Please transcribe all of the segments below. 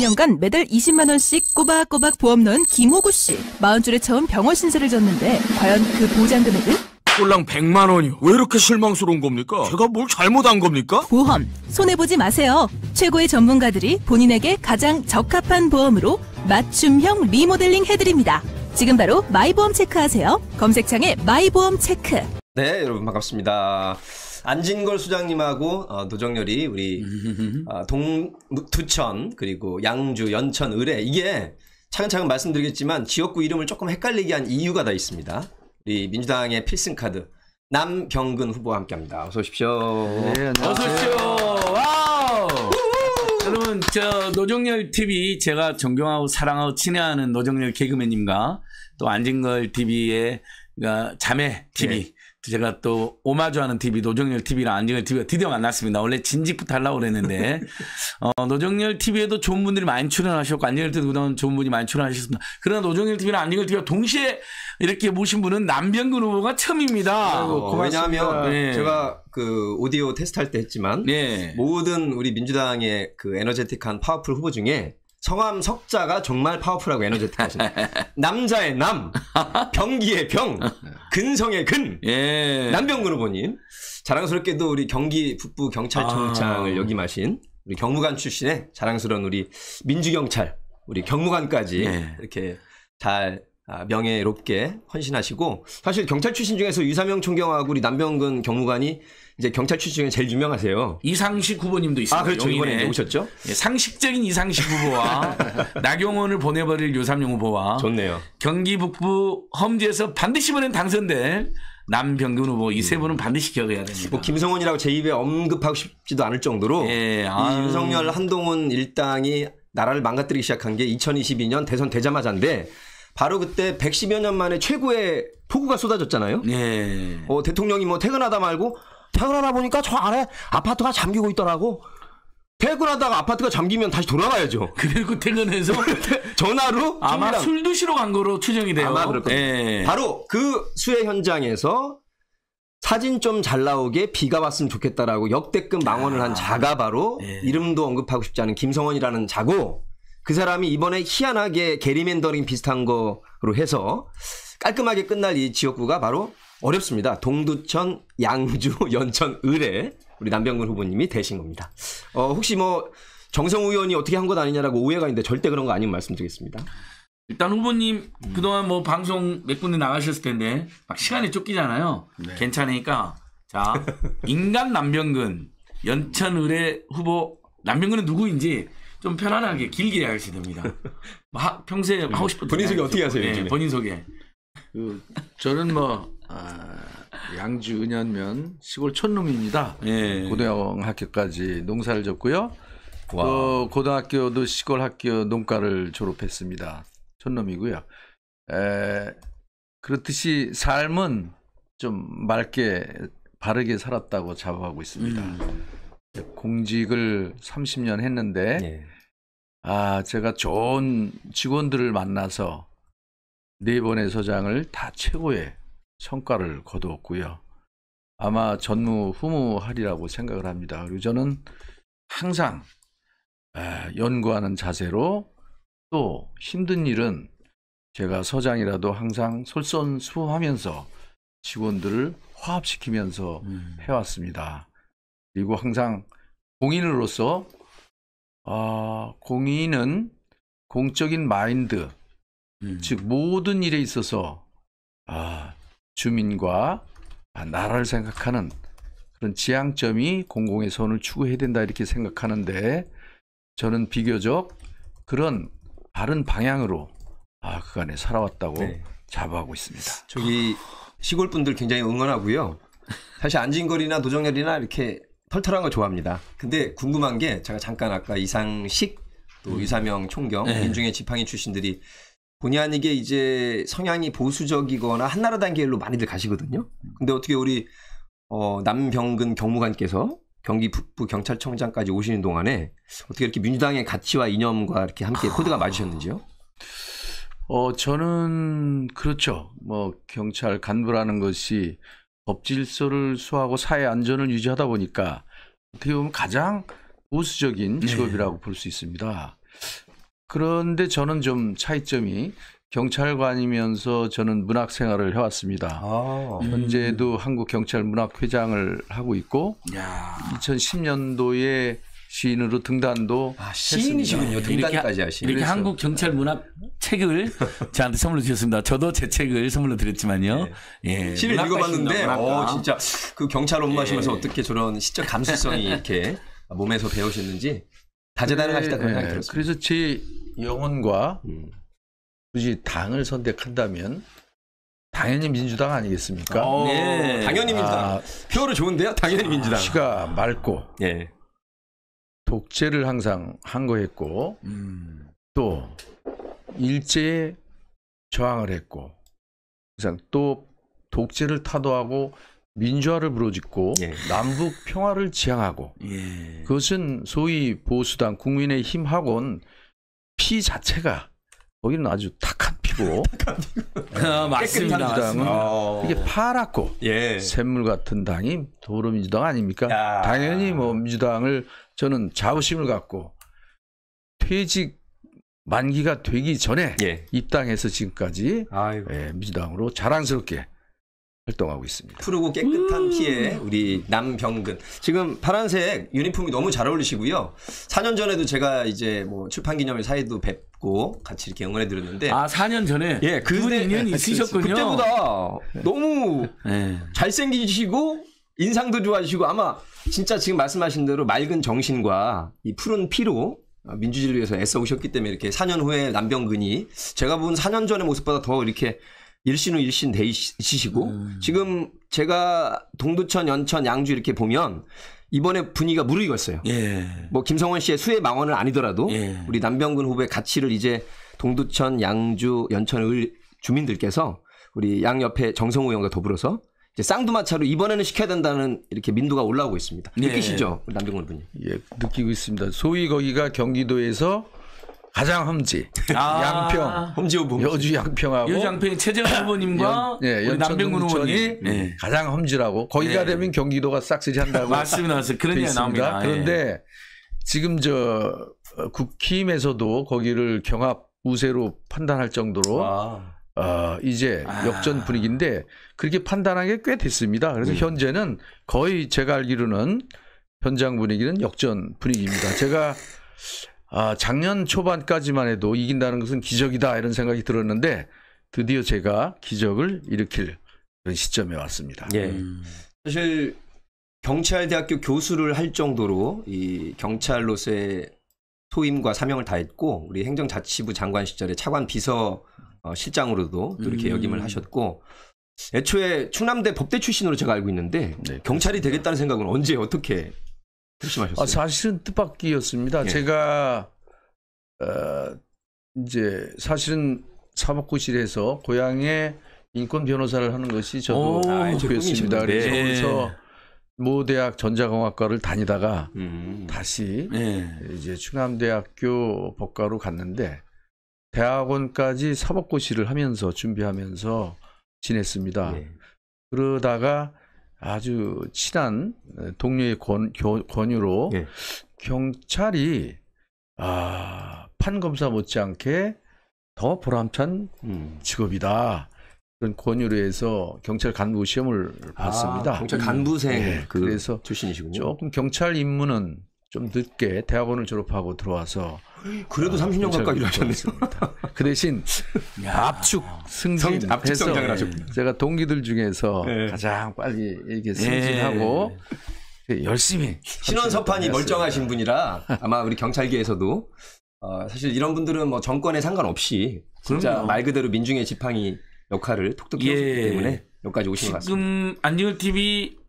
9년간 매달 20만 원씩 꼬박꼬박 보험 넣은 김호구 씨. 4 0 줄에 처음 병원 신세를 졌는데 과연 그 보장 금액은? 꼴랑 100만 원이요. 왜 이렇게 실망스러운 겁니까? 제가 뭘 잘못한 겁니까? 보험 손해 보지 마세요. 최고의 전문가들이 본인에게 가장 적합한 보험으로 맞춤형 리모델링 해드립니다. 지금 바로 마이보험 체크하세요. 검색창에 마이보험 체크. 네, 여러분 반갑습니다. 안진걸 수장님하고 어, 노정열이 우리 어, 동 두천 그리고 양주 연천 의뢰 이게 차근차근 말씀드리겠지만 지역구 이름을 조금 헷갈리게 한 이유가 다 있습니다. 우리 민주당의 필승 카드 남경근 후보와 함께합니다. 어서 오십시오. 네, 어서 오십시오. 와우. 여러분 저 노정열 TV 제가 존경하고 사랑하고 친애하는 노정열 개그맨님과 또 안진걸 TV의 그러니까 자매 TV 네. 제가 또 오마주하는 TV 노정열 TV랑 안정열 TV가 드디어 만났습니다. 원래 진직부터 하려고 그랬는데 어, 노정열 TV에도 좋은 분들이 많이 출연하셨고 안정열 TV도 좋은 분이 많이 출연하셨습니다. 그러나 노정열 TV랑 안정열 TV가 동시에 이렇게 모신 분은 남병근 후보가 처음입니다. 아이고, 어, 왜냐하면 네. 제가 그 오디오 테스트할 때 했지만 네. 모든 우리 민주당의 그 에너제틱한 파워풀 후보 중에 성함 석자가 정말 파워풀하고 에너제틱하시네. 남자의 남, 병기의 병, 근성의 근. 예. 남병근 후보님. 자랑스럽게도 우리 경기 북부 경찰청장을 아. 역임하신 우리 경무관 출신의 자랑스러운 우리 민주경찰, 우리 경무관까지 예. 이렇게 잘 아, 명예롭게 헌신하시고 사실 경찰 출신 중에서 유사명 총경하고 우리 남병근 경무관이 이제 경찰 출신 중에 제일 유명하세요. 이상식 후보님도 있습니다. 아, 그렇죠. 이번에 오셨죠? 예, 상식적인 이상식 후보와 나경원을 보내버릴 요삼용 후보와 좋네요. 경기 북부 험지에서 반드시 보낸 당선될 남병균 후보 이 세 분은 반드시 기억해야 됩니다. 뭐 김성원이라고 제 입에 언급하고 싶지도 않을 정도로 예, 이 윤석열 한동훈 일당이 나라를 망가뜨리기 시작한 게 2022년 대선 되자마자인데 바로 그때 110여 년 만에 최고의 폭우가 쏟아졌잖아요. 예. 어, 대통령이 뭐 퇴근하다 말고 퇴근하다 보니까 저 안에 아파트가 잠기고 있더라고. 퇴근하다가 아파트가 잠기면 다시 돌아가야죠. 그리고 그 퇴근해서 전화로 아마 술 드시러 간 거로 추정이 돼요. 아마 그럴 겁니 예. 바로 그 수해 현장에서 사진 좀 잘 나오게 비가 왔으면 좋겠다라고 역대급 망언을 한 아, 자가 바로 예. 이름도 언급하고 싶지 않은 김성원이라는 자고 그 사람이 이번에 희한하게 게리맨더링 비슷한 거로 해서 깔끔하게 끝날 이 지역구가 바로 어렵습니다. 동두천, 양주, 연천, 의뢰 우리 남병근 후보님이 되신 겁니다. 어, 혹시 뭐 정성우 의원이 어떻게 한 것 아니냐라고 오해가 있는데 절대 그런 거 아닌 말씀드리겠습니다. 일단 후보님 음. 그동안 뭐 방송 몇 군데 나가셨을 텐데 막 시간이 쫓기잖아요. 네. 괜찮으니까 자 인간 남병근 연천 의뢰 후보 남병근은 누구인지 좀 편안하게 길게 이야 됩니다. 뭐 하, 평소에 하고 싶은 본인 소개 어떻게 하세요? 네, 본인 소개. 그, 저는 뭐 아, 양주 은연면 시골 촌놈입니다 예. 고등학교까지 농사를 졌고요. 와. 또 고등학교도 시골 학교 농가를 졸업했습니다. 촌놈이고요. 에, 그렇듯이 삶은 좀 맑게 바르게 살았다고 자부하고 있습니다. 음. 공직을 30년 했는데 예. 아 제가 좋은 직원들을 만나서 네 번의 소장을 다 최고의 성과를 거두었고요. 아마 전무후무하리라고 생각을 합니다. 그리고 저는 항상 연구하는 자세로 또 힘든 일은 제가 서장이라도 항상 솔선수범하면서 직원들을 화합시키면서 음. 해왔습니다. 그리고 항상 공인으로서 어, 공인은 공적인 마인드, 음. 즉 모든 일에 있어서 주민과 아, 나라를 생각하는 그런 지향점이 공공의 선을 추구해야 된다 이렇게 생각하는데 저는 비교적 그런 바른 방향으로 아, 그간에 살아왔다고 네. 자부하고 있습니다. 저기 시골 분들 굉장히 응원하고요. 사실 안진걸이나 노정열이나 이렇게 털털한 거 좋아합니다. 근데 궁금한 게 제가 잠깐 아까 이상식 또 음. 유사명 총경 네. 민중의 지팡이 출신들이 본의 아니게 이제 성향이 보수적이거나 한나라당 계열로 많이들 가시거든요. 근데 어떻게 우리 어, 남병근 경무관께서 경기 북부 경찰청장까지 오시는 동안에 어떻게 이렇게 민주당의 가치와 이념과 이렇게 함께 아. 코드가 맞으셨는지요? 어 저는 그렇죠. 뭐 경찰 간부라는 것이 법 질서를 수하고 사회 안전을 유지하다 보니까 어떻게 보면 가장 보수적인 네. 직업이라고 네. 볼수 있습니다. 그런데 저는 좀 차이점이 경찰관이면서 저는 문학 생활을 해왔습니다. 아, 현재도 음. 한국 경찰 문학 회장을 하고 있고 야. 2010년도에 시인으로 등단도 아, 시인이시군요. 네. 등단까지 하시. 이렇게, 한국 경찰 문학 책을 저한테 선물로 주셨습니다. 저도 제 책을 선물로 드렸지만요. 네. 예. 시를 읽어봤는데, 어 진짜 그 경찰 업무시면서 예. 어떻게 저런 시적 감수성이 이렇게 몸에서 배우셨는지 다재다능하시다 그 그런 예. 생각이 들었습니다. 그래서 제 영혼과 음. 굳이 당을 선택한다면 당연히 민주당 아니겠습니까? 오, 어, 네. 당연히 민주당. 아, 표로 좋은데요? 당연히 아, 민주당. 시가 맑고 예. 독재를 항상 한 거였고 음. 또 일제에 저항을 했고 그래또 독재를 타도하고 민주화를 부르짖고 예. 남북 평화를 지향하고 예. 그것은 소위 보수당 국민의 힘하고는 피 자체가 거기는 아주 탁한 피고 아, 맞습니다. 당은 어. 이게 파랗고 예. 샘물 같은 당이 도로민주당 아닙니까? 야. 당연히 뭐 민주당을 저는 자부심을 갖고 퇴직 만기가 되기 전에 입당해서 예. 지금까지 예, 민주당으로 자랑스럽게 활동하고 있습니다. 푸르고 깨끗한 음 티에 우리 남병근. 지금 파란색 유니폼이 너무 잘 어울리시고요. 4년 전에도 제가 이제 뭐 출판 기념일 사이도 뵙고 같이 이렇게 응원해 드렸는데 아 4년 전에 예 그때 인연이 네, 있으셨군요. 그때보다 네. 너무 네. 잘생기시고 인상도 좋아지시고 아마 진짜 지금 말씀하신 대로 맑은 정신과 이 푸른 피로 민주주의를 위해서 애써오셨기 때문에 이렇게 4년 후에 남병근이 제가 본 4년 전의 모습보다 더 이렇게 일신은 일신 대이시시고 음. 지금 제가 동두천, 연천, 양주 이렇게 보면 이번에 분위기가 무르익었어요. 예. 뭐 김성원 씨의 수혜 망원은 아니더라도 예. 우리 남병근 후보의 가치를 이제 동두천, 양주, 연천을 주민들께서 우리 양옆에 정성호 의원과 더불어서 이제 쌍두마차로 이번에는 시켜야 된다는 이렇게 민도가 올라오고 있습니다. 예. 느끼시죠, 예. 남병근 분이? 예, 느끼고 있습니다. 소위 거기가 경기도에서 가장 험지 아, 양평 험지 후보 여주 양평하고 여주 양평 최재원 후보님과 예, 우리 남병근 후보님 네. 가장 험지라고 거기가 네. 되면 경기도가 싹쓸이 한다고 말씀니다맞습 그런 얘기 나옵니다 예. 그런데 지금 저 어, 국힘에서도 거기를 경합 우세로 판단할 정도로 어, 이제 아. 역전 분위기인데 그렇게 판단한 게 꽤 됐습니다. 그래서 네. 현재는 거의 제가 알기로는 현장 분위기는 역전 분위기입니다. 제가 아, 작년 초반까지만 해도 이긴다는 것은 기적이다 이런 생각이 들었는데 드디어 제가 기적을 일으킬 그런 시점에 왔습니다. 예. 음. 사실 경찰대학교 교수를 할 정도로 이 경찰로서의 소임과 사명을 다했고 우리 행정자치부 장관 시절에 차관 비서 어, 실장으로도 또 이렇게 음. 역임을 하셨고 애초에 충남대 법대 출신으로 제가 알고 있는데 네, 경찰이 되겠다는 생각은 언제 어떻게 결심하셨어요? 아, 사실은 뜻밖이었습니다. 예. 제가 어, 이제 사실은 사법고실에서 고향에 인권 변호사를 하는 것이 저도 목표였습니다. 아, 그래서 네. 모 대학 전자공학과를 다니다가 음. 다시 네. 이제 충남대학교 법과로 갔는데 대학원까지 사법고시를 하면서 준비하면서 지냈습니다. 네. 그러다가 아주 친한 어, 동료의 권, 유로 예. 경찰이 아, 판검사 못지않게 더 보람찬 음. 직업이다. 그런 권유로 해서 경찰 간부 시험을 아, 봤습니다. 경찰 간부생 네, 그 그래서 출신이시군요. 조금 경찰 임무는 좀 늦게 대학원을 졸업하고 들어와서 그래도 30년 어, 가까이 일하셨습니그 대신 야, 압축 승진해서 예, 제가 동기들 중에서 네. 가장 빨리 이렇게 예. 승진하고 네. 열심히 신원서판이 멀쩡하신 분이라 아마 우리 경찰계에서도 어, 사실 이런 분들은 뭐 정권에 상관없이 진짜 그럼요. 말 그대로 민중의 지팡이 역할을 톡톡히 예. 했기 때문에 여기까지 오신 것 같습니다. 지금 안디오 TV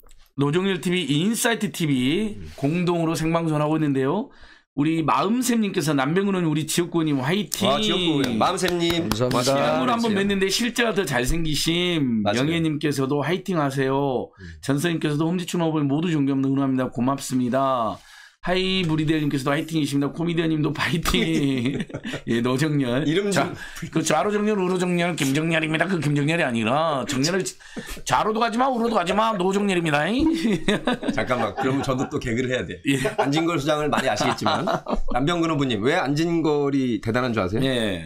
노종일 TV, 인사이트 TV 공동으로 생방송하고 있는데요. 우리 마음샘님께서 남병우는 우리 지역구님 화이팅. 와, 아, 지역구 마음샘님 감사합니다. 지난번 한번 뵀는데 실제가 더 잘생기심. 영예님께서도 화이팅 하세요. 음. 전서님께서도 홈지춘 업을 모두 존경합니다. 고맙습니다. 하이브리드님께서도 화이팅이십니다. 코미디언님도 파이팅. 예, 노정렬. 이름 자, 그 좌로 정렬, 우로 정렬, 김정렬입니다. 그 김정렬이 아니라 정렬을 좌로도 가지마, 우로도 가지마, 노정렬입니다. 잠깐만, 그러면 저도 또 개그를 해야 돼. 예. 안진걸 수장을 많이 아시겠지만 남병근 후보님 왜 안진걸이 대단한 줄 아세요? 예.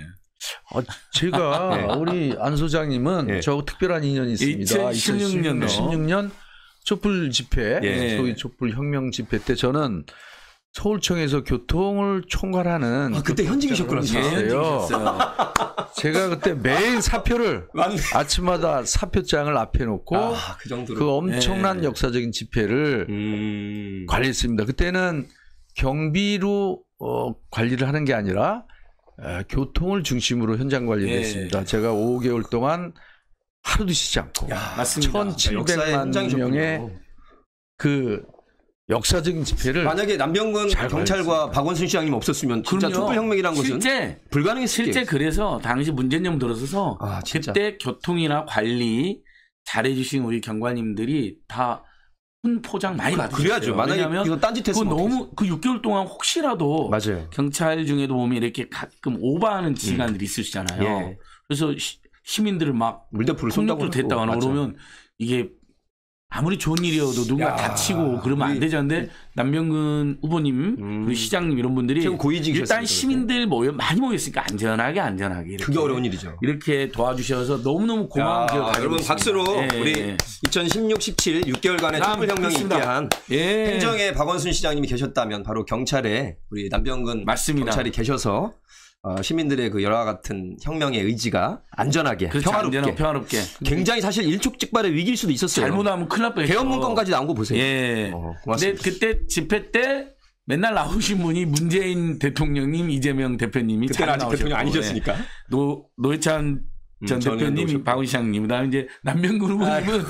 아, 제가 네. 우리 안 소장님은 네. 예. 저 특별한 인연이 있습니다. 2016년도 2016년 촛불 집회, 예. 소위 촛불 혁명 집회 때 저는 서울청에서 교통을 총괄하는 아, 그때 현직이셨구나. 요 예, 제가 그때 매일 사표를 아침마다 사표장을 앞에 놓고 아, 그, 그, 엄청난 예. 역사적인 집회를 음. 관리했습니다. 그때는 경비로 어, 관리를 하는 게 아니라 에, 교통을 중심으로 현장 관리를 예. 했습니다. 제가 5개월 동안 하루도 쉬지 않고 야, 맞습니다. 1,700만 아, 명의 그 역사적인 집회를 만약에 남병건 경찰과 박원순 시장님 없었으면 진짜 촛불혁명이라는 것은 실제 불가능했을 실제 그래서 당시 문재인정 들어서서 아, 그때 교통이나 관리 잘해주신 우리 경관님들이 다 훈포장 많이 그, 받으셨어요. 그래야죠. 만약면 이거 딴짓했으 너무 그 6개월 동안 혹시라도 맞아요. 경찰 중에도 보면 이렇게 가끔 오버하는 음. 시간들이 음. 있으시잖아요. 예. 그래서 시민들을 막 물대포를 쏜다고 됐다 거나 그러면 이게 아무리 좋은 일이어도 누가 군 야, 다치고 그러면 안 되잖아요. 네. 남병근 후보님, 음. 우리 시장님 이런 분들이 일단 그렇죠. 시민들 모여 많이 모였으니까 안전하게 안전하게 이렇게 그게 어려운 일이죠. 이렇게 도와주셔서 너무너무 고마운 기억 여러분 있습니다. 박수로 예, 우리 2016, 17 6개월간의 촛불 혁명이 있게한 예. 예. 행정에 박원순 시장님이 계셨다면 바로 경찰에 우리 남병근 맞습니다. 경찰이 계셔서 어, 시민들의 그 열화 같은 혁명의 의지가 안전하게 그렇지, 평화롭게, 안전하고 평화롭게 굉장히 사실 일촉즉발의 위기일 수도 있었어요. 잘못하면 큰일 날 뻔했죠. 개헌 문건까지 나온 거 보세요. 예. 어, 고맙습니다. 근데 그때 집회 때 맨날 나오신 분이 문재인 대통령님, 이재명 대표님이 그때는 아직 나오셨고, 대통령 아니셨으니까 예. 노 노회찬 음, 전 음, 대표님, 박우시장님, 그다음 이제 남명근 후보님은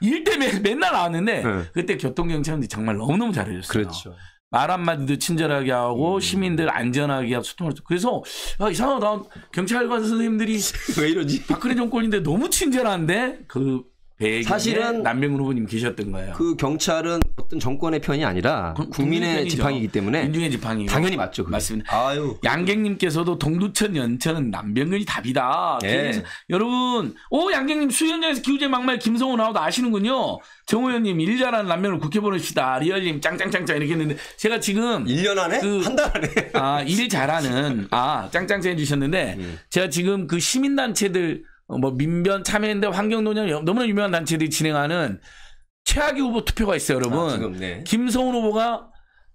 일 때문에 맨날 나왔는데 네. 그때 교통경찰이 정말 너무너무 잘해줬어요. 그렇죠. 말 한마디도 친절하게 하고 음. 시민들 안전하게 하고 소통을 그래서 아, 이상하다 경찰관 선생님들이 왜 이러지? 박근혜 정권인데 너무 친절한데 그 배에 사실은 남명훈 후보님 계셨던 거예요. 그 경찰은 어떤 정권의 편이 아니라 국민의 지팡이기 때문에 민중의 지팡이 당연히 맞죠. 그게. 맞습니다. 아유 양갱님께서도 동두천 연천은 남병근이 답이다. 네. 여러분, 오 양갱님 수련장에서 기우제 막말 김성호 나오다 아시는군요. 정호연님 일자라는 남면을 국회 보내시다 리얼님 짱짱짱짱 이렇게 했는데 제가 지금 1년 안에 그, 한달 안에 아일 잘하는 아 짱짱짱 해주셨는데 음. 제가 지금 그 시민단체들 어, 뭐 민변 참여연데 환경노년 너무나 유명한 단체들이 진행하는 최악의 후보 투표가 있어요, 여러분. 아, 지금, 네. 김성훈 후보가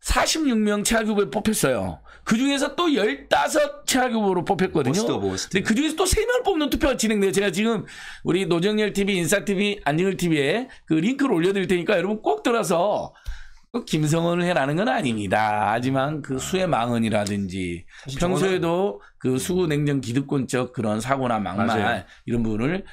46명 최악 의후보를 뽑혔어요. 그 중에서 또 15 최악 의 후보로 뽑혔거든요. 멋있다, 멋있다. 근데 그 중에서 또 3명 을 뽑는 투표가 진행돼요. 제가 지금 우리 노정열 TV, 인사 TV, 안정열 TV에 그 링크를 올려드릴 테니까 여러분 꼭 들어서 그 김성원을 해라는 건 아닙니다. 하지만 그 아. 수의 망언이라든지 평소에도 그 수구 냉정 기득권적 그런 사고나 막말 맞아요. 이런 부분을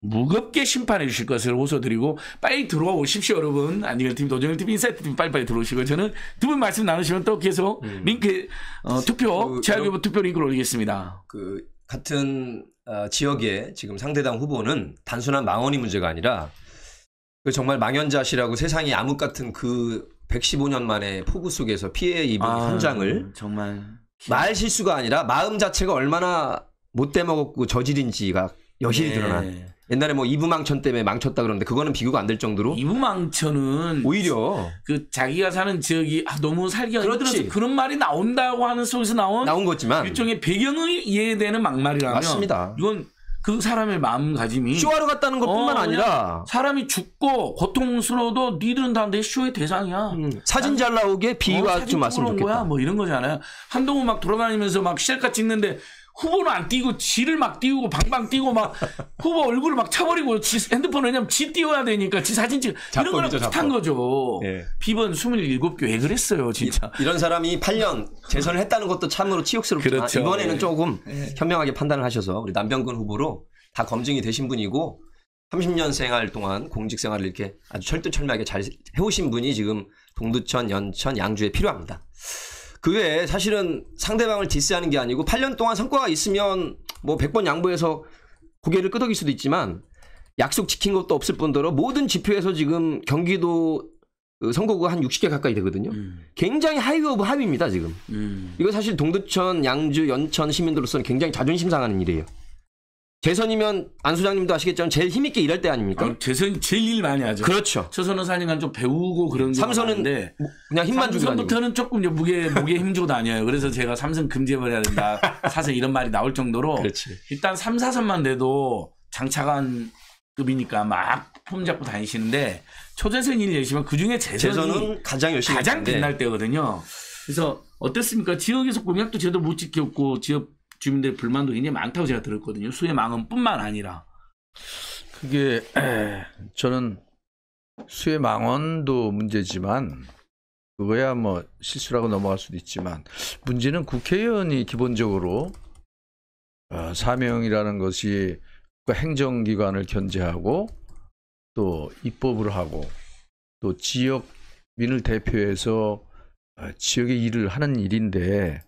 무겁게 심판해 주실 것을 호소드리고 빨리 들어와 오십시오 여러분 안디걸 팀 도정일 팀 인사이트 팀 빨리빨리 들어오시고 저는 두 분 말씀 나누시면 또 계속 음. 링크 어, 투표 재활교부 그, 투표 링크를 올리겠습니다. 그 같은 어, 지역에 지금 상대당 후보는 단순한 망언이 문제가 아니라 그 정말 망연자실하고 세상이 암흑 같은 그 115년 만에 폭우 속에서 피해 입은 아, 현장을 음, 정말 말 실수가 아니라 마음 자체가 얼마나 못돼 먹었고 저질인지가 여실히 네. 드러난 옛날에 뭐 이부망천 때문에 망쳤다 그러는데 그거는 비교가 안 될 정도로 이부망천은 오히려 그 자기가 사는 지역이 아, 너무 살기가 힘들어서 그런 말이 나온다고 하는 속에서 나온 나온 거지만 일종의 배경을 이해되는 막말이라면 맞습니다. 이건 그 사람의 마음가짐이 쇼하러 갔다는 것뿐만 어, 아니라 사람이 죽고 고통스러워도 니들은 다 내 쇼의 대상이야. 음, 사진 잘 나오게 비위가 어, 좀 왔으면 좋겠다. 거야? 뭐 이런 거잖아요. 한동훈 막 돌아다니면서 막 시작까지 찍는데 후보는 안 띄고 지를 막 띄우고 방방 띄고 막 후보 얼굴을 막 차버리고 지 핸드폰 왜냐면 지 띄워야 되니까 지 사진 찍 이런 거랑 비슷한 거죠. 예. 비번 27개 왜 그랬어요 진짜. 이, 런 사람이 8년 재선을 했다는 것도 참으로 치욕스럽지만 그렇죠. 이번에는 예. 조금 예. 현명하게 판단을 하셔서 우리 남병근 후보로 다 검증이 되신 분이고 30년 생활 동안 공직 생활을 이렇게 아주 철두철미하게 잘 해오신 분이 지금 동두천, 연천, 양주에 필요합니다. 그 외에 사실은 상대방을 디스하는 게 아니고 8년 동안 성과가 있으면 뭐 100번 양보해서 고개를 끄덕일 수도 있지만 약속 지킨 것도 없을 뿐더러 모든 지표에서 지금 경기도 그 선거구가 한 60개 가까이 되거든요. 음. 굉장히 하위 오브 하위입니다, 지금. 음. 이거 사실 동두천, 양주, 연천 시민들로서는 굉장히 자존심 상하는 일이에요. 재선이면안 소장님도 아시겠지만 제일 힘있게 일할 때 아닙니까? 아, 재선이 제일 일 많이 하죠. 그렇죠. 최선은 사니까 좀 배우고 그런 게 삼선은 많은데 뭐 그냥 힘만 주고 삼선부터는 조금 무게 무게 힘주고 다녀요. 그래서 제가 삼선 금지해버려야 된다. 사실 이런 말이 나올 정도로 그렇지. 일단 3, 4선만 돼도 장차관급이니까 막 품 잡고 다니시는데 초재선 일 열심히 그 중에 재선은 가장 열심히 가장 했 빛날 때거든요. 그래서 어땠습니까? 지역에서 공약도 제대로 못 지켰고 지역 주민들의 불만도 굉장히 많다고 제가 들었거든요. 수의 망언뿐만 아니라. 그게 저는 수의 망언도 문제지만 그거야 뭐 실수라고 넘어갈 수도 있지만 문제는 국회의원이 기본적으로 어, 사명이라는 것이 행정기관을 견제하고 또 입법을 하고 또 지역민을 대표해서 어, 지역의 일을 하는 일인데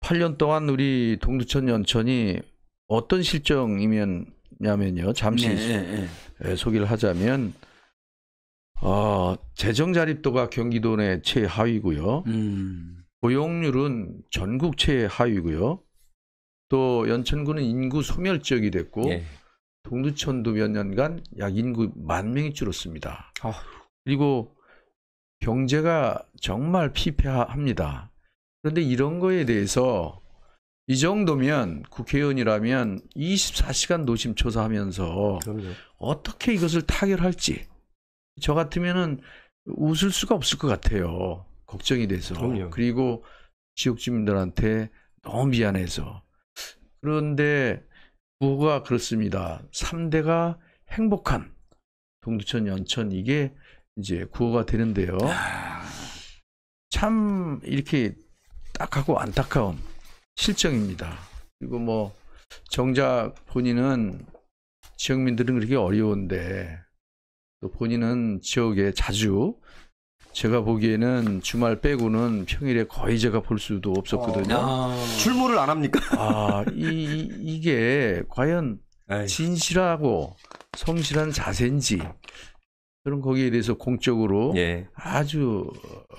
8년 동안 우리 동두천 연천이 어떤 실정이면냐면요. 잠시 네, 네. 네. 예, 소개를 하자면 어, 재정 자립도가 경기도 내 최하위고요. 음. 고용률은 전국 최하위고요. 또연천군은 인구 소멸 지역이 됐고 예. 동두천도 몇 년간 약 인구 만 명이 줄었습니다. 아. 그리고 경제가 정말 피폐합니다. 그런데 이런 거에 대해서 이 정도면 국회의원이라면 24시간 노심초사하면서 어떻게 이것을 타결할지 저 같으면은 웃을 수가 없을 것 같아요. 걱정이 돼서. 그럼요. 그리고 지역 주민들한테 너무 미안해서. 그런데 부호가 그렇습니다. 3대가 행복한 동두천 연천 이게 이제 구호가 되는데요. 아. 참 이렇게 딱하고 안타까운 실정입니다. 그리고 뭐 정작 본인은 지역민들은 그렇게 어려운데 또 본인은 지역에 자주 제가 보기에는 주말 빼고는 평일에 거의 제가 볼 수도 없었거든요. 어, 아, 출몰을 안 합니까? 아, 이, 이게 과연 진실하고 성실한 자세인지 그는 거기에 대해서 공적으로 예. 아주 어,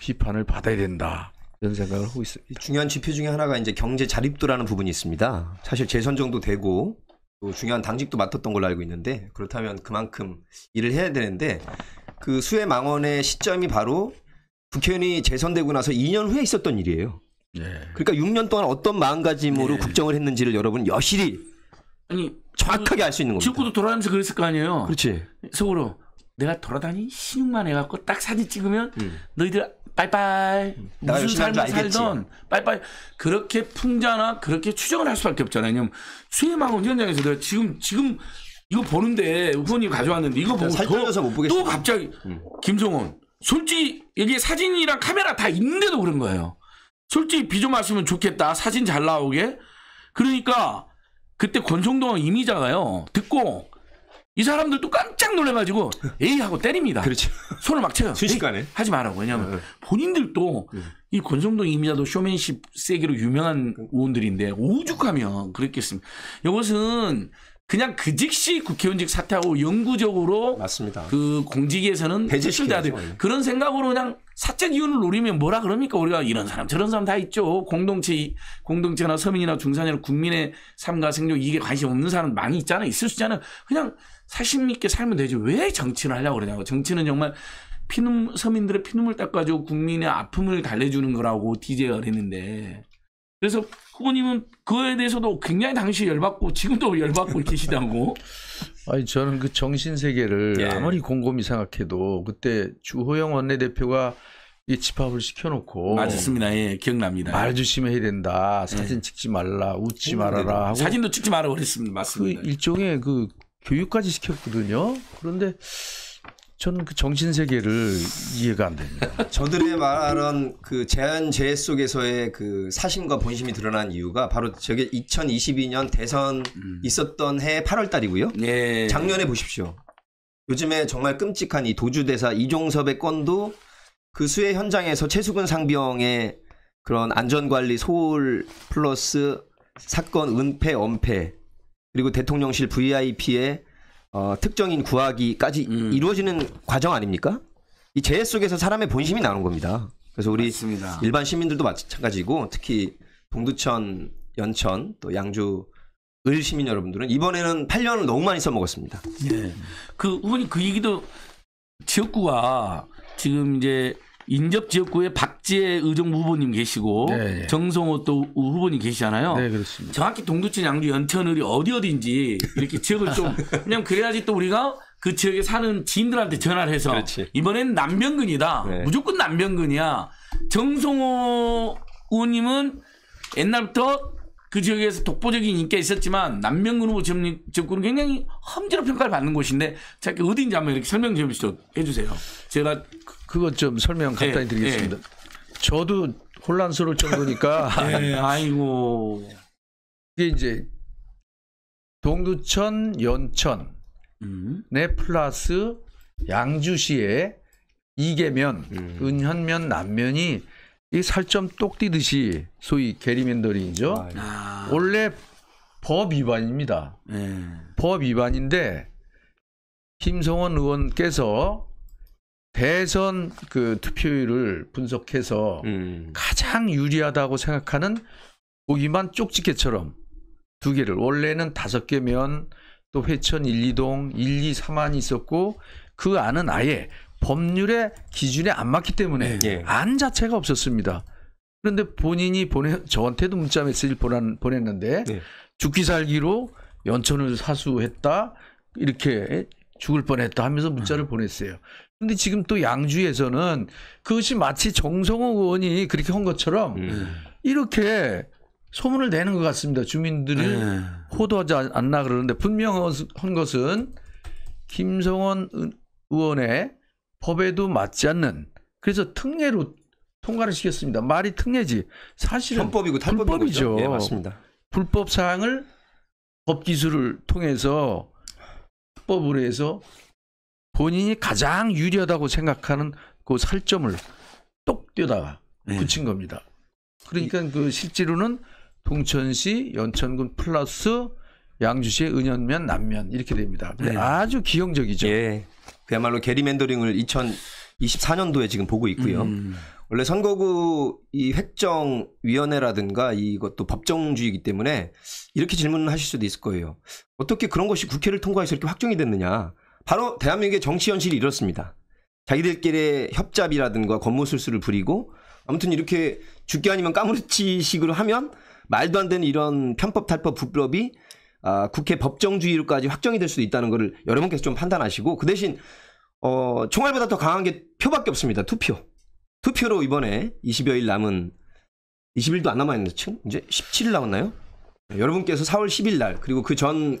비판을 받아야 된다. 이런 생각을 하고 있어요. 중요한 지표 중에 하나가 이제 경제 자립도라는 부분이 있습니다. 사실 재선정도 되고 또 중요한 당직도 맡았던 걸로 알고 있는데 그렇다면 그만큼 일을 해야 되는데 그 수해 망원의 시점이 바로 국회의원이 재선되고 나서 2년 후에 있었던 일이에요. 네. 그러니까 6년 동안 어떤 마음가짐으로 네. 국정을 했는지를 여러분 여실히 아니 정확하게 알 수 있는 겁니다. 직구도 돌아다니면서 그랬을 거 아니에요. 그렇지. 속으로 내가 돌아다니 신용만 해갖고 딱 사진 찍으면 음. 너희들 빠이빠이 무슨 삶을 살던 빠이빠이 그렇게 풍자나 그렇게 추정을 할 수밖에 없잖아요. 왜냐면 수해망원 현장에서 내가 지금 지금 이거 보는데 후원님 가져왔는데 이거 보고 더, 또 갑자기 음. 김성훈 솔직히 여기 사진이랑 카메라 다 있는데도 그런 거예요. 솔직히 비 좀왔으면 좋겠다. 사진 잘 나오게. 그러니까 그때 권성동 이미자가요. 듣고 이 사람들도 깜짝 놀래가지고 네. 에이 하고 때립니다. 그렇죠. 손을 막 쳐요. 순식간에 하지 말라고 왜냐하면 네. 본인들도 네. 이 권성동 이미자도 쇼맨십 세계로 유명한 네. 의원들인데 오죽하면 그랬겠습니까? 이것은 그냥 그 즉시 국회의원직 사퇴하고 영구적으로 맞습니다. 그 공직에서는 배제시켜야 돼요. 예. 그런 생각으로 그냥 사적 이윤을 노리면 뭐라 그럽니까? 우리가 이런 사람 저런 사람 다 있죠. 공동체 공동체나 서민이나 중산이나 국민의 삶과 생존 이게 관심 없는 사람 많이 있잖아. 있을 수 있잖아. 요 그냥 사심 있게 살면 되죠왜 정치를 하려고 그러냐고. 정치는 정말 피눈 서민들의 피눈물 닦아주고 국민의 아픔을 달래주는 거라고 디제이가 그랬는데 그래서 후보님은 그거에 대해서도 굉장히 당시 열받고 지금도 열받고 계시다고. 아니 저는 그 정신 세계를 예. 아무리 곰곰이 생각해도 그때 주호영 원내대표가 이 집합을 시켜놓고 맞습니다. 예, 기억납니다. 말 조심해야 된다. 예. 사진 예. 찍지 말라. 웃지 어, 말아라. 네, 네. 하고 사진도 찍지 말아 그랬습니다. 그 맞습니다. 그 일종의 그 교육까지 시켰거든요. 그런데 저는 그 정신 세계를 이해가 안 됩니다. 저들의 말은 그 제한 제해 속에서의 그 사심과 본심이 드러난 이유가 바로 저게 2022년 대선 음. 있었던 해 8월 달이고요. 예. 작년에 보십시오. 요즘에 정말 끔찍한 이 도주 대사 이종섭의 건도 그 수해 현장에서 최수근 상병의 그런 안전관리 소홀 플러스 사건 은폐 엄폐 그리고 대통령실 VIP의 어, 특정인 구하기까지 음. 이루어지는 과정 아닙니까? 이 재해 속에서 사람의 본심이 나오는 겁니다. 그래서 우리 맞습니다. 일반 시민들도 마찬가지고 특히 동두천, 연천, 또 양주 을 시민 여러분들은 이번에는 8년을 너무 많이 써먹었습니다. 예. 네. 그 의원님 그 얘기도 지역구가 지금 이제 인접 지역구에 박지혜 의정부 후보님 계시고 네, 네. 정성호 또 후보님 계시잖아요. 네, 그렇습니다. 정확히 동두천, 양주, 연천을이 어디 어디인지 이렇게 지역을 좀 그냥 그래야지 또 우리가 그 지역에 사는 지인들한테 전화를 해서 그렇지. 이번엔 남병근이다. 네. 무조건 남병근이야. 정성호 의원님은 옛날부터 그 지역에서 독보적인 인기가 있었지만 남명근 후보 지역구는 굉장히 험지로 평가를 받는 곳인데 제 어디인지 한번 이렇게 설명 좀 해주세요. 제가 그것 좀 설명 예, 간단히 드리겠습니다. 예. 저도 혼란스러울 정도니까. 예, 아이고. 이게 이제 동두천, 연천의 음. 네, 플러스 양주시의 이계면, 음. 은현면, 남면이 이 살점 똑 뛰듯이 소위 게리맨더링이죠. 아, 예. 아, 원래 법 위반입니다. 예. 법 위반인데 김성원 의원께서 대선 그 투표율을 분석해서 음. 가장 유리하다고 생각하는 보기만 쪽집게처럼 두 개를 원래는 다섯 개면 또 회천 1, 2동 1, 2, 3안이 있었고 그 안은 아예 법률의 기준에 안 맞기 때문에 예. 안 자체가 없었습니다. 그런데 본인이 보내 저한테도 문자 메시지를 보낸, 보냈는데 예. 죽기 살기로 연천을 사수했다 이렇게 죽을 뻔했다 하면서 문자를 음. 보냈어요. 근데 지금 또 양주에서는 그것이 마치 정성호 의원이 그렇게 한 것처럼 음. 이렇게 소문을 내는 것 같습니다. 주민들이 네. 호도하지 않나 그러는데 분명한 것은 김성원 의원의 법에도 맞지 않는 그래서 특례로 통과를 시켰습니다. 말이 특례지 사실은 헌법이고 불법이죠. 네, 맞습니다. 불법 사항을 법 기술을 통해서 법으로 해서 본인이 가장 유리하다고 생각하는 그설점을똑 떼다가 예. 붙인 겁니다. 그러니까 그 실제로는 동천시 연천군 플러스 양주시의 은현면 남면 이렇게 됩니다. 네. 아주 기형적이죠. 예. 그야말로 게리맨더링을 2024년도에 지금 보고 있고요. 음. 원래 선거구 이 획정위원회라든가 이것도 법정주의이기 때문에 이렇게 질문을 하실 수도 있을 거예요. 어떻게 그런 것이 국회를 통과해서 이렇게 확정이 됐느냐. 바로 대한민국의 정치 현실이 이렇습니다. 자기들끼리 협잡이라든가 권모술수를 부리고 아무튼 이렇게 죽게 아니면 까무르치식으로 하면 말도 안 되는 이런 편법 탈법 불법이 아, 국회 법정주의로까지 확정이 될 수도 있다는 것을 여러분께서 좀 판단하시고 그 대신 어, 총알보다 더 강한 게 표밖에 없습니다. 투표. 투표로 이번에 20여일 남은 20일도 안남아있는데지 이제 17일 남았나요? 네, 여러분께서 4월 10일 날 그리고 그 전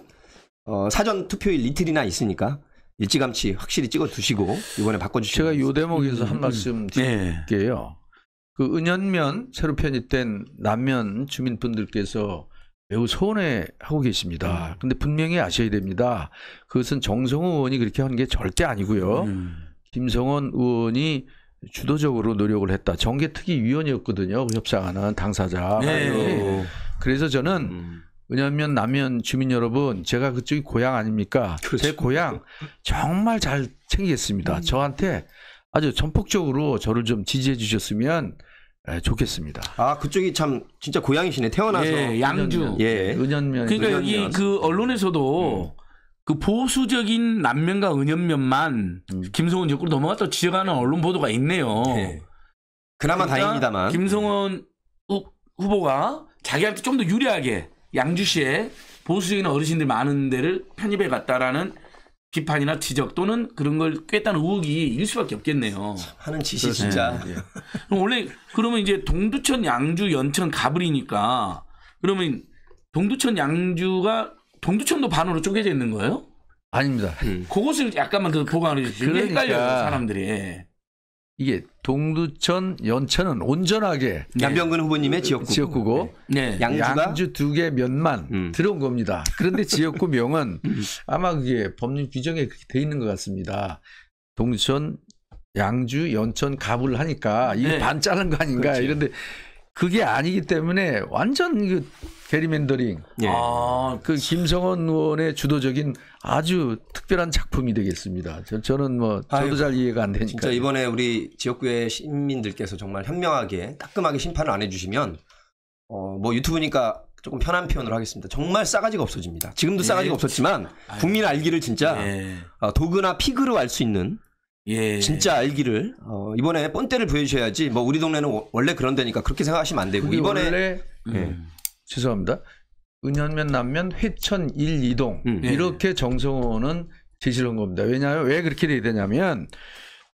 어, 사전 투표일 이틀이나 있으니까 일찌감치 확실히 찍어두시고 이번에 바꿔주시면 제가 요 대목에서 음. 한 음. 말씀 네. 드릴게요. 네. 그 은연면 새로 편입된 남면 주민분들께서 매우 서운해하고 계십니다. 음. 근데 분명히 아셔야 됩니다. 그것은 정성호 의원이 그렇게 하는 게 절대 아니고요. 음. 김성원 의원이 주도적으로 노력을 했다. 정계특위 위원이었거든요. 그 협상하는 당사자. 네. 그래서 저는 음. 왜냐하면 남면 주민 여러분, 제가 그쪽이 고향 아닙니까? 그렇죠. 제 고향 정말 잘 챙기겠습니다. 음. 저한테 아주 전폭적으로 저를 좀 지지해 주셨으면 예, 좋겠습니다. 아 그쪽이 참 진짜 고향이시네 태어나서 예, 양주, 예, 은연면. 그러니까 은연면. 그 언론에서도 음. 그 보수적인 남면과 은연면만 음. 김성훈 적으로 넘어갔다 지적하는 언론 보도가 있네요. 예. 그나마 그러니까 다행이다만 김성훈 후, 음. 후보가 자기한테 좀 더 유리하게 양주시에 보수적인 어르신들 많은 데를 편입해 갔다라는 비판이나 지적 또는 그런 걸 꿰다는 의혹이 일 수밖에 없겠네요. 하는 짓이 진짜. 네. 원래 그러면 이제 동두천, 양주, 연천, 가브리니까 그러면 동두천, 양주가 동두천도 반으로 쪼개져 있는 거예요? 아닙니다. 음. 그것을 약간만 더 그 보강을 해주시면 그러니까. 헷갈려요 사람들이. 예. 이게 동두천, 연천은 온전하게 남병근 네. 후보님의 어, 지역구. 지역구고 네. 네. 양주가? 양주 두 개 면만 음. 들어온 겁니다. 그런데 지역구 명은 음. 아마 그게 법률 규정에 그렇게 돼 있는 것 같습니다. 동두천, 양주, 연천 갑을 하니까 이게 네. 반 자른 거 아닌가 그렇지. 이런데 그게 아니기 때문에 완전 그 게리맨더링. 예. 아, 그 김성원 의원의 주도적인 아주 특별한 작품이 되겠습니다. 저, 저는 뭐 저도 아이고, 잘 이해가 안 되니까. 진짜 이번에 우리 지역구의 시민들께서 정말 현명하게 따끔하게 심판을 안 해주시면 어, 뭐 유튜브니까 조금 편한 표현으로 하겠습니다. 정말 싸가지가 없어집니다. 지금도 예. 싸가지가 없었지만 국민 알기를 진짜 예. 어, 도그나 피그로 알 수 있는 예. 진짜 알기를 어, 이번에 뻔때를 보여주셔야지 뭐 우리 동네는 원래 그런 데니까 그렇게 생각하시면 안 되고 이번에 예. 음. 죄송합니다. 은현면 남면 회천 1, 2동 음. 네. 이렇게 정성호는 제시를 한 겁니다. 왜냐하면 왜 그렇게 돼야 되냐면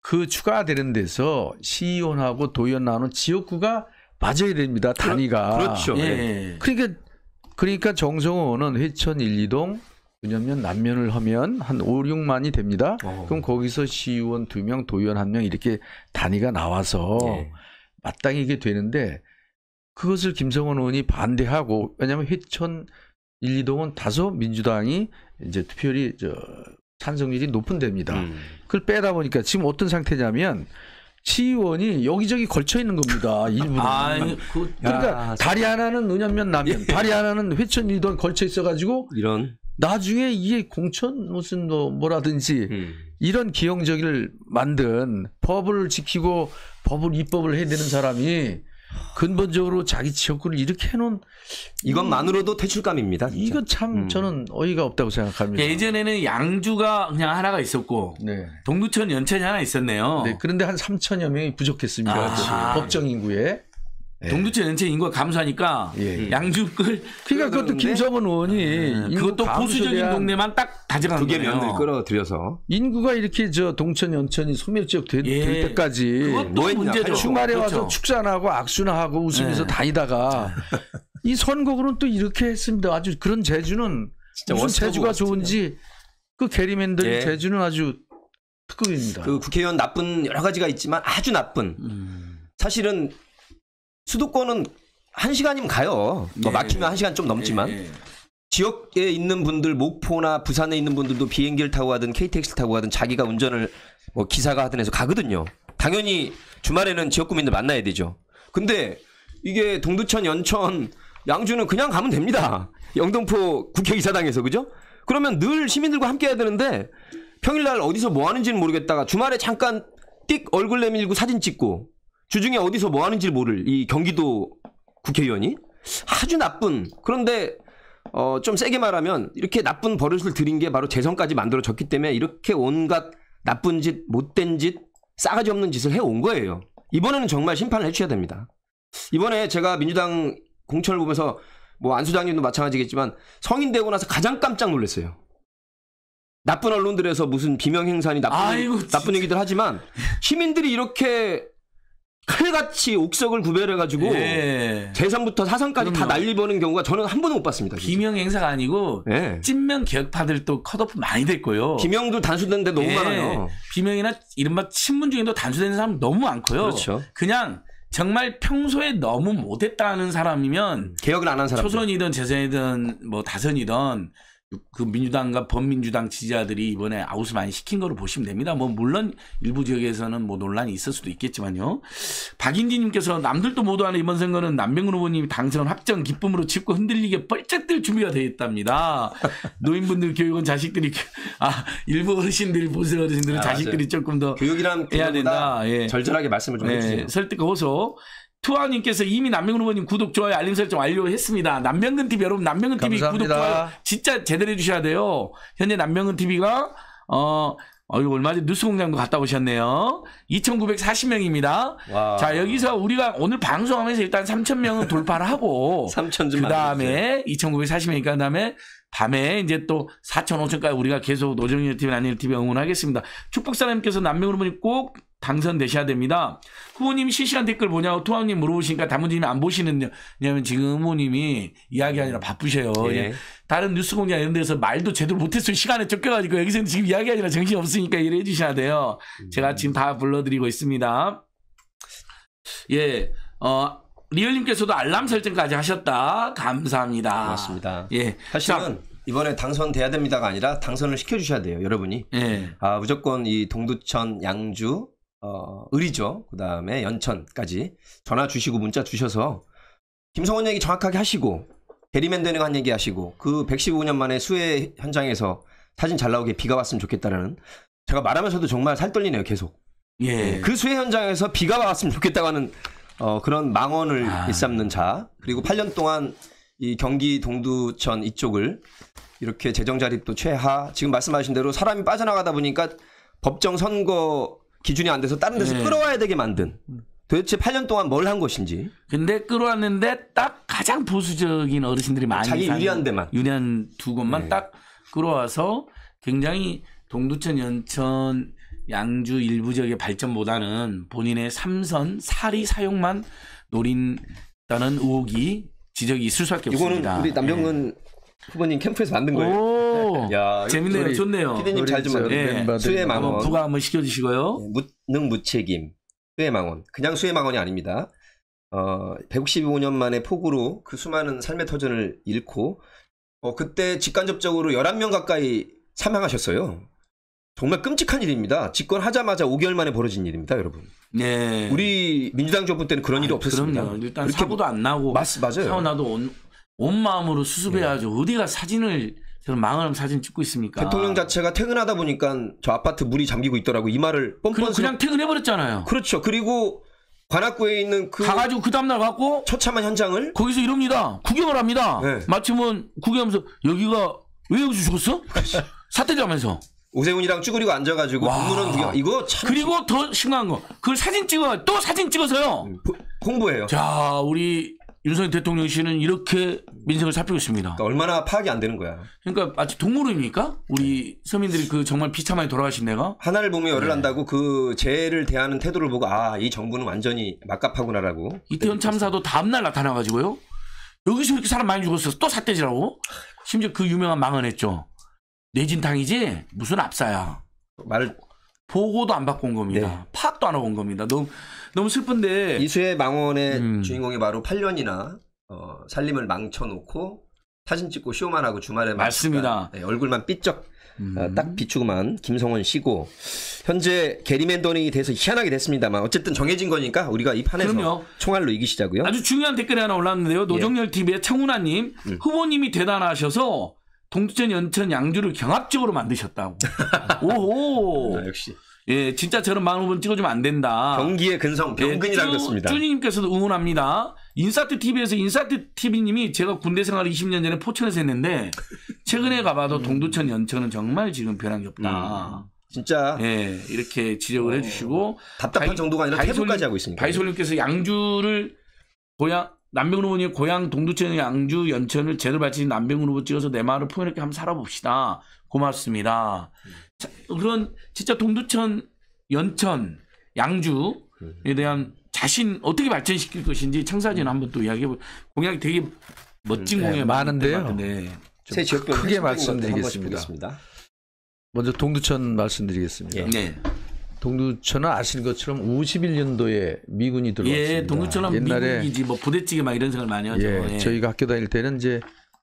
그 추가되는 데서 시의원하고 도의원 나오는 지역구가 맞아야 됩니다. 단위가. 그렇죠. 예. 예. 그러니까 그러니까 정성호는 회천 1, 2동 은현면 남면을 하면 한 5, 6만이 됩니다. 오. 어. 그럼 거기서 시의원 2명, 도의원 1명 이렇게 단위가 나와서 예. 마땅히 이게 되는데 그것을 김성원 의원이 반대하고 왜냐하면 회천 1, 2동은 다소 민주당이 이제 투표율이 저 찬성률이 높은 데입니다. 음. 그걸 빼다 보니까 지금 어떤 상태냐면 시의원이 여기저기 걸쳐 있는 겁니다. 일부는. 아, 그, 러니까 다리 하나는 은연면 남면, 예. 다리 하나는 회천 1동 걸쳐 있어가지고 이런 나중에 이게 공천 무슨 뭐 뭐라든지 음. 이런 기형적을 만든 법을 지키고 법을 입법을 해야 되는 사람이 근본적으로 자기 지역구를 이렇게 해놓은 이것만으로도 퇴출감입니다. 진짜. 이거 참 음. 저는 어이가 없다고 생각합니다. 예, 예전에는 양주가 그냥 하나가 있었고 네. 동두천 연천이 하나 있었네요. 네, 그런데 한 3천여 명이 부족했습니다. 아. 법정 인구에. 예. 동두천 연체 인구가 감소하니까 예, 예. 양주를 그러니까 그것도 김성은 의원이 예. 그것도 보수적인 동네만 딱 다져간 거예요. 그게 면을 끌어들여서 인구가 이렇게 저 동천 연천이 소멸 지역 될, 예. 될 때까지 그것도 문제죠. 주말에 와서 그렇죠. 축산하고 악수나 하고 웃으면서 예. 다니다가 이 선거구는 또 이렇게 했습니다. 아주 그런 제주는 무슨 제주가 좋은지 그 게리맨들이 제주는 아주 특급입니다. 그 국회의원 나쁜 여러 가지가 있지만 아주 나쁜 음. 사실은 수도권은 한 시간이면 가요. 뭐 네. 막히면 네. 한 시간 좀 넘지만. 네. 지역에 있는 분들 목포나 부산에 있는 분들도 비행기를 타고 가든 KTX 타고 가든 자기가 운전을 뭐 기사가 하든 해서 가거든요. 당연히 주말에는 지역 구민들 만나야 되죠. 근데 이게 동두천, 연천, 양주는 그냥 가면 됩니다. 영등포 국회의사당에서 그죠? 그러면 늘 시민들과 함께 해야 되는데 평일날 어디서 뭐 하는지는 모르겠다가 주말에 잠깐 띡 얼굴 내밀고 사진 찍고 주중에 어디서 뭐 하는지 모를 이 경기도 국회의원이 아주 나쁜 그런데 어, 좀 세게 말하면 이렇게 나쁜 버릇을 들인 게 바로 재선까지 만들어졌기 때문에 이렇게 온갖 나쁜 짓, 못된 짓, 싸가지 없는 짓을 해온 거예요. 이번에는 정말 심판을 해주셔야 됩니다. 이번에 제가 민주당 공천을 보면서 뭐 안수장님도 마찬가지겠지만 성인 되고 나서 가장 깜짝 놀랐어요. 나쁜 언론들에서 무슨 비명 행사니 나쁜 아이고, 나쁜 얘기들 하지만 시민들이 이렇게 칼같이 옥석을 구별해가지고 예. 재산부터 사상까지 그럼요. 다 날리버는 경우가 저는 한 번도 못 봤습니다. 진짜. 비명 행사가 아니고 예. 찐명 개혁파들 도 컷오프 많이 됐고요. 비명도 단수된데 너무 예. 많아요. 비명이나 이른바 친문 중에도 단수된 사람 너무 많고요. 그렇죠. 그냥 정말 평소에 너무 못했다는 사람이면 개혁을 안 한 사람 초선이든 재선이든 뭐 다선이든 그 민주당과 범민주당 지지자들이 이번에 아웃을 많이 시킨 거로 보시면 됩니다. 뭐 물론 일부 지역에서는 뭐 논란이 있을 수도 있겠지만요. 박인지님께서 남들도 모두 하는 이번 선거는 남병근 후보님이 당선 확정 기쁨으로 짚고 흔들리게 뻘쩍 들 준비가 되어 있답니다. 노인분들 교육은 자식들이 아 일부 어르신들 보수 어르신들은 아, 자식들이 조금 더 교육이란 해야 된다. 예. 절절하게 말씀을 좀 예. 해주세요. 설득하고서 투아님께서 이미 남명근 후보님 구독, 좋아요, 알림 설정 완료했습니다. 남명근 TV 여러분 남명근 TV 구독, 좋아요 진짜 제대로 해주셔야 돼요. 현재 남명근 TV가 어 어유 얼마 전에 뉴스공장도 갔다 오셨네요. 2,940명입니다. 와. 자 여기서 우리가 오늘 방송하면서 일단 3,000명은 돌파를 하고 3,000 좀. 그다음에 2,940명이니까 그다음에 밤에 이제 또 4,000, 5,000까지 우리가 계속 노정일 TV, 안일 TV 응원하겠습니다. 축복사님께서 남명으로 보니 꼭 당선되셔야 됩니다. 후보님 실시간 댓글 보냐고 토하님 물어보시니까 담무님이 안 보시는데 왜냐면 지금 후보님이 이야기하느라 바쁘셔요. 예. 예. 다른 뉴스 공장 이런 데서 말도 제대로 못했어요. 시간에 쫓겨가지고 여기서는 지금 이야기하느라 정신 이 없으니까 일해 주셔야 돼요. 음. 제가 지금 다 불러드리고 있습니다. 예, 어, 리얼님께서도 알람 설정까지 하셨다. 감사합니다. 고습니다 예, 사실은 자, 이번에 당선돼야 됩니다가 아니라 당선을 시켜주셔야 돼요, 여러분이. 예. 아, 무조건 이 동두천, 양주, 어, 의리죠. 그 다음에 연천까지 전화 주시고 문자 주셔서 김성원 얘기 정확하게 하시고 대리맨 되는 한 얘기 하시고 그 115년 만에 수해 현장에서 사진 잘 나오게 비가 왔으면 좋겠다라는 제가 말하면서도 정말 살 떨리네요 계속. 예. 그 수해 현장에서 비가 왔으면 좋겠다고 하는 어, 그런 망언을 아. 일삼는 자 그리고 8년 동안 이 경기 동두천 이쪽을 이렇게 재정 자립도 최하 지금 말씀하신 대로 사람이 빠져나가다 보니까 법정 선거 기준이 안 돼서 다른 데서 네. 끌어와야 되게 만든 도대체 8년 동안 뭘 한 것인지. 근데 끌어왔는데 딱 가장 보수적인 어르신들이 많이 자기 유리한 데만 유리한 두 곳만 네. 딱 끌어와서 굉장히 동두천 연천 양주 일부 지역의 발전보다는 본인의 삼선 사리 사용만 노린다는 의혹이 지적이 있을 수밖에 없습니다. 이거는 우리 남병근 네. 후보님 캠프에서 만든 거예요. 야, 재밌네요. 좋네요. 피디님 잘좀 만들어. 수혜망원. 부가 한번 시켜주시고요. 예, 무능 무책임. 수혜망원. 그냥 수혜망원이 아닙니다. 어, 1 5 5년 만에 폭우로 그 수많은 삶의 터전을 잃고, 어, 그때 직간접적으로 11명 가까이 사망하셨어요. 정말 끔찍한 일입니다. 집권하자마자 5개월 만에 벌어진 일입니다, 여러분. 네. 우리 민주당 정부 때는 그런 아, 일이 없었습니다. 그럼요. 일단 사고도 안 나고. 맞, 맞아요. 사고 나도 온, 온 마음으로 수습해야죠. 네. 어디가 사진을 저는 망한 사진 찍고 있습니까? 대통령 자체가 퇴근하다 보니까 저 아파트 물이 잠기고 있더라고 이 말을 뻔뻔 그냥 퇴근해 버렸잖아요. 그렇죠. 그리고 관악구에 있는 그 가가지고 그 다음날 갖고 처참한 현장을 거기서 이럽니다. 구경을 합니다. 네. 마침은 구경하면서 여기가 왜 여기서 죽었어? 사태자면서 오세훈이랑 쭈그리고 앉아가지고 공문원 구경 이거 참 그리고 더 심각한 거 그걸 사진 찍어 또 사진 찍어서요 음, 홍보해요. 자 우리 윤석열 대통령 씨는 이렇게 민생을 살피고 있습니다. 그러니까 얼마나 파악이 안 되는 거야. 그러니까 마치 동물입니까? 우리 네. 서민들이 그 정말 비참하게 돌아가신 내가 하나를 보면 열을 네. 한다고 그 재해를 대하는 태도를 보고 아 이 정부는 완전히 막갑하구나라고. 이태원 참사도 다음 날 나타나가지고요. 여기서 이렇게 사람 많이 죽었어. 또삿대지라고 심지어 그 유명한 망언했죠. 뇌진탕이지 무슨 압사야. 말 보고도 안 받고 온 겁니다. 네. 파악도 안 하고 온 겁니다. 너무 너무 슬픈데 이수의 망원의 음. 주인공이 바로 8년이나 어, 살림을 망쳐놓고 사진 찍고 쇼만 하고 주말에 맞습니다. 네, 얼굴만 삐쩍 음. 어, 딱 비추고만 김성원 씨고 현재 게리맨더니 돼서 희한하게 됐습니다만 어쨌든 정해진 거니까 우리가 이 판에서 그럼요. 총알로 이기시자고요. 아주 중요한 댓글이 하나 올랐는데요. 노정열 예. TV의 청운아님 음. 후보님이 대단하셔서 동두천 연천 양주를 경합적으로 만드셨다고. 오호. 아, 역시. 예, 진짜 저런 마음으로 찍어주면 안 된다. 경기의 근성, 병근이 예, 담습니다쭈님께서도 응원합니다. 인사트 TV에서 인사트 TV님이 제가 군대 생활을 20년 전에 포천에서 했는데 최근에 가봐도 음. 동두천 연천은 정말 지금 변한 게 없다. 음. 진짜 예 이렇게 지적을 어, 해주시고 답답한 바이, 정도가 아니라 태도까지 하고 있습니다. 바이솔님께서 양주를 고향 남병훈 후보님 고향 동두천 양주 연천을 제대로 바친 남병훈 후보 찍어서 내말을 표현하게 한번 살아봅시다. 고맙습니다. 음. 그런 진짜 동두천, 연천, 양주에 대한 자신 어떻게 발전시킬 것인지 창사진 한번 또 이야기해 볼 공약이 되게 멋진 네, 공약이 네, 많은데요. 네. 제 크게 말씀드리겠습니다. 먼저 동두천 말씀드리겠습니다. 예. 네. 동두천은 아시는 것처럼 51년도에 미군이 들어왔습니다. 예, 동두천은 옛날에 미군이지 뭐 부대찌개 막 이런 생각 많이 하죠. 예, 예. 저희가 학교 다닐 때는 이제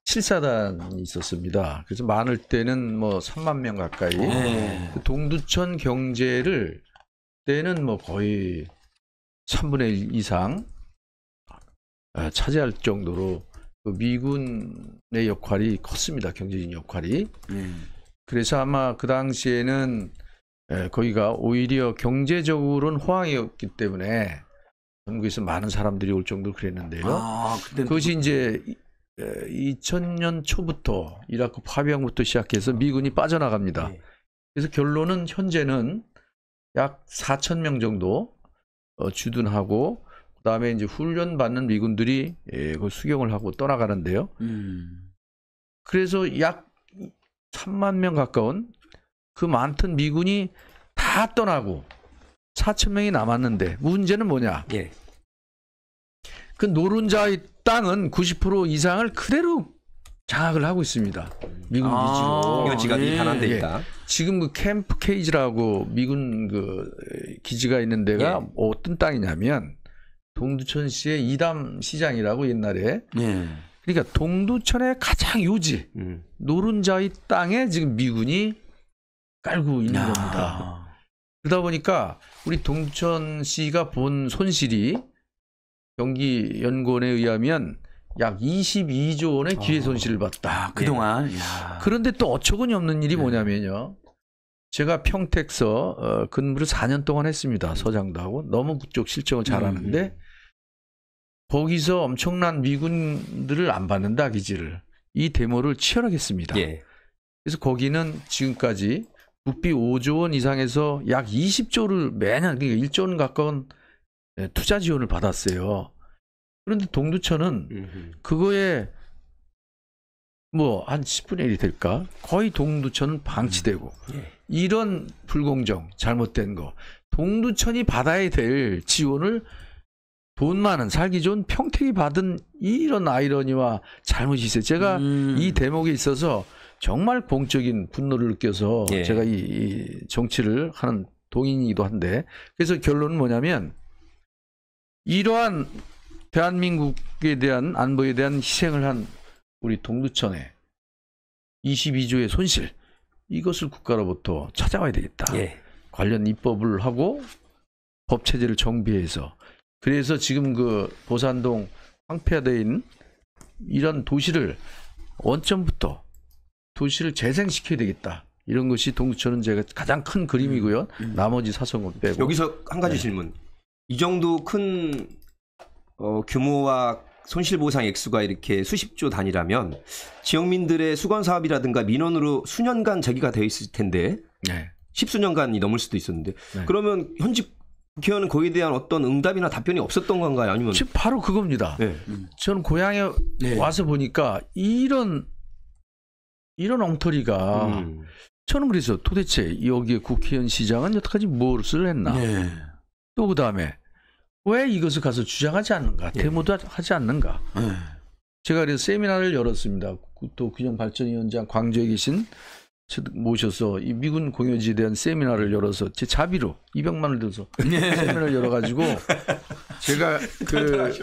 실사단이 있었습니다. 그래서 많을 때는 뭐 3만 명 가까이. 네. 동두천 경제를 때는 뭐 거의 3분의 1 이상 아, 차지할 정도로 그 미군의 역할이 컸습니다. 경제적인 역할이. 음. 그래서 아마 그 당시에는 예, 거기가 오히려 경제적으로는 호황이었기 때문에 전국에서 많은 사람들이 올 정도로 그랬는데요. 아, 그것이 이제 2000년 예, 초부터 이라크 파병부터 시작해서 미군이 빠져나갑니다. 예. 그래서 결론은 현재는 약 4천 명 정도 어, 주둔하고 그다음에 이제 훈련 받는 미군들이 그 수경을 하고 떠나가는데요. 음. 그래서 약 3만 명 가까운 그 많던 미군이 다 떠나고 4천 명이 남았는데 문제는 뭐냐? 그 노른자의 땅은 90% 이상을 그대로 장악을 하고 있습니다. 미군 기지로. 미 지가 네. 하나 돼 있다. 예. 지금 그 캠프 케이지라고 미군 그 기지가 있는 데가 예. 어떤 땅이냐면 동두천시의 이담 시장이라고 옛날에 예. 그러니까 동두천의 가장 요지 음. 노른자의 땅에 지금 미군이 깔고 있는 야. 겁니다. 그러다 보니까 우리 동두천시가 본 손실이 경기연구원에 의하면 약 22조 원의 아. 기회 손실을 봤다. 아, 그동안. 예. 그런데 또 어처구니 없는 일이 예. 뭐냐면요. 제가 평택서 어, 근무를 4년 동안 했습니다. 서장도 하고 너무 그쪽 실정을 잘하는데 음. 음, 음. 거기서 엄청난 미군들을 안 받는다 기지를 이 데모를 치열하게 했습니다. 예. 그래서 거기는 지금까지 국비 5조 원 이상에서 약 20조를 매년 그러니까 1조 원 가까운 예, 투자 지원을 받았어요. 그런데 동두천은 그거에 뭐 한 10분의 1이 될까? 거의 동두천은 방치되고 음. 예. 이런 불공정, 잘못된 거. 동두천이 받아야 될 지원을 돈 많은 살기 좋은 평택이 받은 이런 아이러니와 잘못이 있어요. 제가 음. 이 대목에 있어서 정말 공적인 분노를 느껴서 예. 제가 이, 이 정치를 하는 동인이기도 한데 그래서 결론은 뭐냐면 이러한 대한민국에 대한 안보에 대한 희생을 한 우리 동두천의 22조의 손실 이것을 국가로부터 찾아와야 되겠다. 예. 관련 입법을 하고 법 체제를 정비해서 그래서 지금 그 보산동 황폐화되어 이런 도시를 원점부터 도시를 재생시켜야 되겠다. 이런 것이 동두천은 제가 가장 큰 그림이고요. 음. 음. 나머지 사성은 빼고. 여기서 한 가지 네. 질문. 이 정도 큰 어, 규모와 손실 보상 액수가 이렇게 수십조 단위라면 지역민들의 수건 사업이라든가 민원으로 수년간 제기가 되어 있을 텐데 네. 십수년간이 넘을 수도 있었는데 네. 그러면 현직 국회의원은 거기에 대한 어떤 응답이나 답변이 없었던 건가요? 아니면 지금 바로 그겁니다. 네. 저는 고향에 네. 와서 보니까 이런 이런 엉터리가 음. 저는 그래서 도대체 여기에 국회의원 시장은 여태까지 무엇을 했나? 네. 또그 다음에 왜 이것을 가서 주장하지 않는가, 대모도하지 예. 않는가. 예. 제가 그래서 세미나를 열었습니다. 그 또 균형발전위원장 광주에 계신 모셔서 이 미군 공여지에 대한 세미나를 열어서 제 자비로 200만 을 들어서 예. 세미나를 열어가지고 제가 그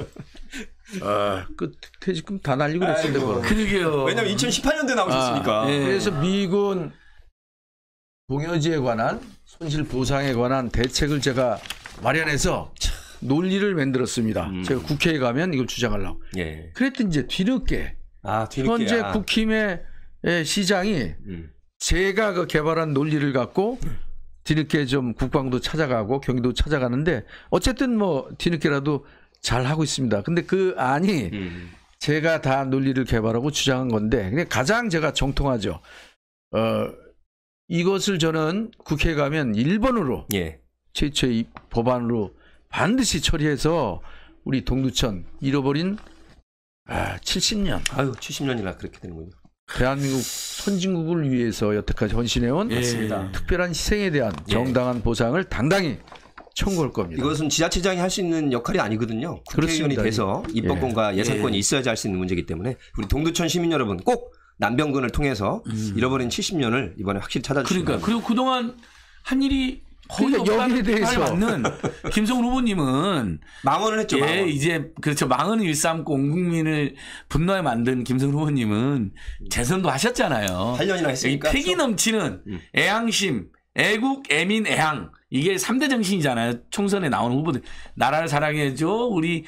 아, 그 퇴직금 다 날리고 그랬는데 그러게요. 왜냐면 2018년도에 나오셨으니까. 아, 예. 그래서 미군 공여지에 관한 손실 보상에 관한 대책을 제가 마련해서 논리를 만들었습니다. 음. 제가 국회에 가면 이걸 주장하려고. 예. 그랬더니 이제 뒤늦게, 아, 뒤늦게 현재 아. 국힘의 예, 시장이 음. 제가 그 개발한 논리를 갖고 뒤늦게 좀 국방도 찾아가고 경기도 찾아가는데 어쨌든 뭐 뒤늦게라도 잘 하고 있습니다. 근데 그 안이 음. 제가 다 논리를 개발하고 주장한 건데 그냥 가장 제가 정통하죠. 어, 이것을 저는 국회 에 가면 1번으로 예. 최초의 법안으로 반드시 처리해서 우리 동두천 잃어버린 아, 70년. 아유, 70년이나 그렇게 되는군요. 대한민국 선진국을 위해서 여태까지 헌신해온 예. 특별한 희생에 대한 예. 정당한 보상을 당당히 청구할 겁니다. 이것은 지자체장이 할 수 있는 역할이 아니거든요. 국회의원이 그렇습니다. 돼서 입법권과 예. 예. 산권이 있어야지 할 수 있는 문제이기 때문에 우리 동두천 시민 여러분 꼭 남병근을 통해서 음. 잃어버린 70년을 이번에 확실히 찾아주시기 그러니까 그리고 그동안 한 일이 거의 여기에 대해서 맞는 김성훈 후보님은 망언을 했죠. 예, 망언. 이제 그렇죠. 망언을 일삼고 온 국민을 분노에 만든 김성훈 후보님은 재선도 하셨잖아요. 8년이나 했으니까. 이 패기 넘치는 음. 애향심, 애국, 애민, 애향. 이게 3대 정신이잖아요. 총선에 나오는 후보들. 나라를 사랑해줘. 우리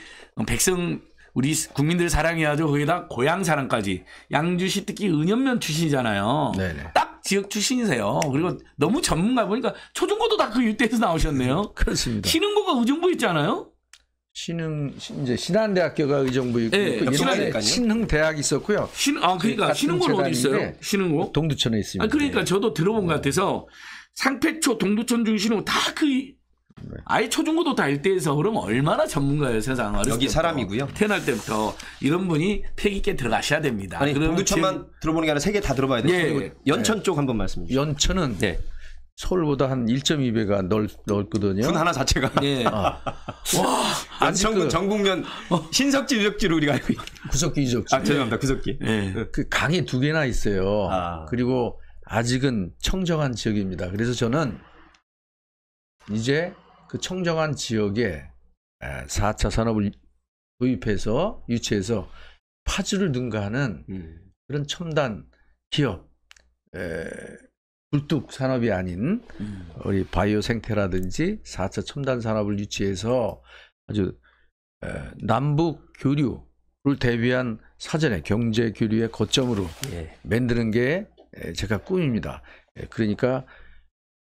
백성 우리 국민들 사랑해야죠. 거기다 고향 사랑까지. 양주시 특히 은연면 출신이잖아요. 네네. 딱 지역 출신이세요. 그리고 너무 전문가 보니까 초중고도 다 그 일대에서 나오셨네요. 그렇습니다. 신흥고가 의정부 있잖아요. 신흥 이제 신한대학교가 의정부 있고 네, 예, 예전에 그 신흥대학 있었고요. 신, 아 그러니까 신흥고는 어디 있어요? 신흥고 동두천에 있습니다. 아, 그러니까 저도 들어본 네. 것 같아서 상패초 동두천 중신흥 다그 네. 아예 초중고도 다 1대에서 그럼 얼마나 전문가예요 세상 어렸을 여기 사람이고요. 태어날 때부터 이런 분이 팩 있게 들어가셔야 됩니다. 아니 동두천만 지금... 들어보는 게 아니라 세개다 들어봐야 돼요. 예, 예, 연천 예. 쪽 한번 말씀해 주세요. 연천은 네. 서울보다 한 1.2배가 넓, 넓거든요. 군 하나 자체가. 예. 아. 와. 안성군 그 전국면 어. 신석지 유적지로 우리가 알고 있는. 구석기 유적지. 아, 죄송합니다. 구석기. 예. 예. 네. 그 강이 두 개나 있어요. 아. 그리고 아직은 청정한 지역입니다. 그래서 저는 이제 그 청정한 지역에 4차 산업을 도입해서 유치해서 파주를 능가하는 음. 그런 첨단 기업 에, 불뚝 산업이 아닌 음. 우리 바이오 생태라든지 4차 첨단 산업을 유치해서 아주 에, 남북 교류를 대비한 사전에 경제 교류의 거점으로 예. 만드는 게 제가 꿈입니다. 그러니까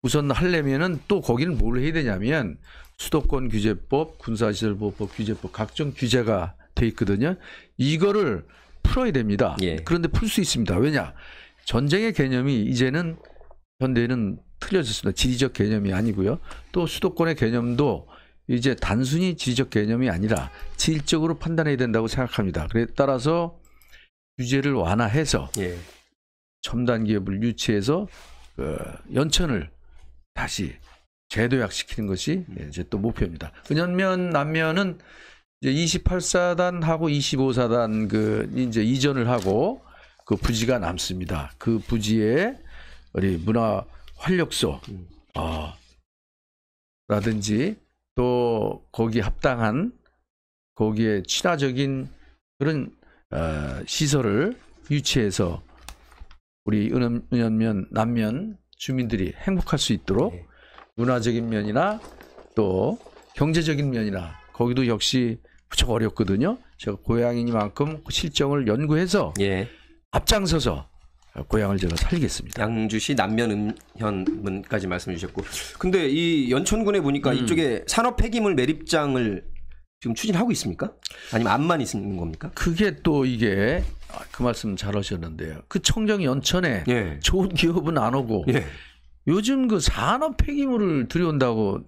우선 하려면은 또 거기는 뭘 해야 되냐면 수도권 규제법, 군사시설보호법 규제법 각종 규제가 돼 있거든요. 이거를 풀어야 됩니다. 예. 그런데 풀 수 있습니다. 왜냐? 전쟁의 개념이 이제는 현대에는 틀려졌습니다. 지리적 개념이 아니고요. 또 수도권의 개념도 이제 단순히 지리적 개념이 아니라 질적으로 판단해야 된다고 생각합니다. 그에 따라서 규제를 완화해서 예. 첨단 기업을 유치해서 그 연천을 다시 재도약시키는 것이 음. 이제 또 목표입니다. 은연면 남면은 이제 28사단하고 25사단 그 이제 이전을 하고 그 부지가 남습니다. 그 부지에 우리 문화 활력소 음. 어, 라든지 또거기 합당한 거기에 친화적인 그런 어, 시설을 유치해서 우리 은연면 남면 주민들이 행복할 수 있도록 네. 문화적인 면이나 또 경제적인 면이나 거기도 역시 무척 어렵거든요. 제가 고양이만큼 실정을 연구해서 예. 앞장서서 고향을 제가 살리겠습니다. 양주시 남면 음현문까지 말씀 해 주셨고, 근데 이 연천군에 보니까 음. 이쪽에 산업 폐기물 매립장을 지금 추진하고 있습니까? 아니면 안만 있는 겁니까? 그게 또 이게 아, 그 말씀 잘 하셨는데요. 그 청정 연천에 예. 좋은 기업은 안 오고 예. 요즘 그 산업 폐기물을 들여온다고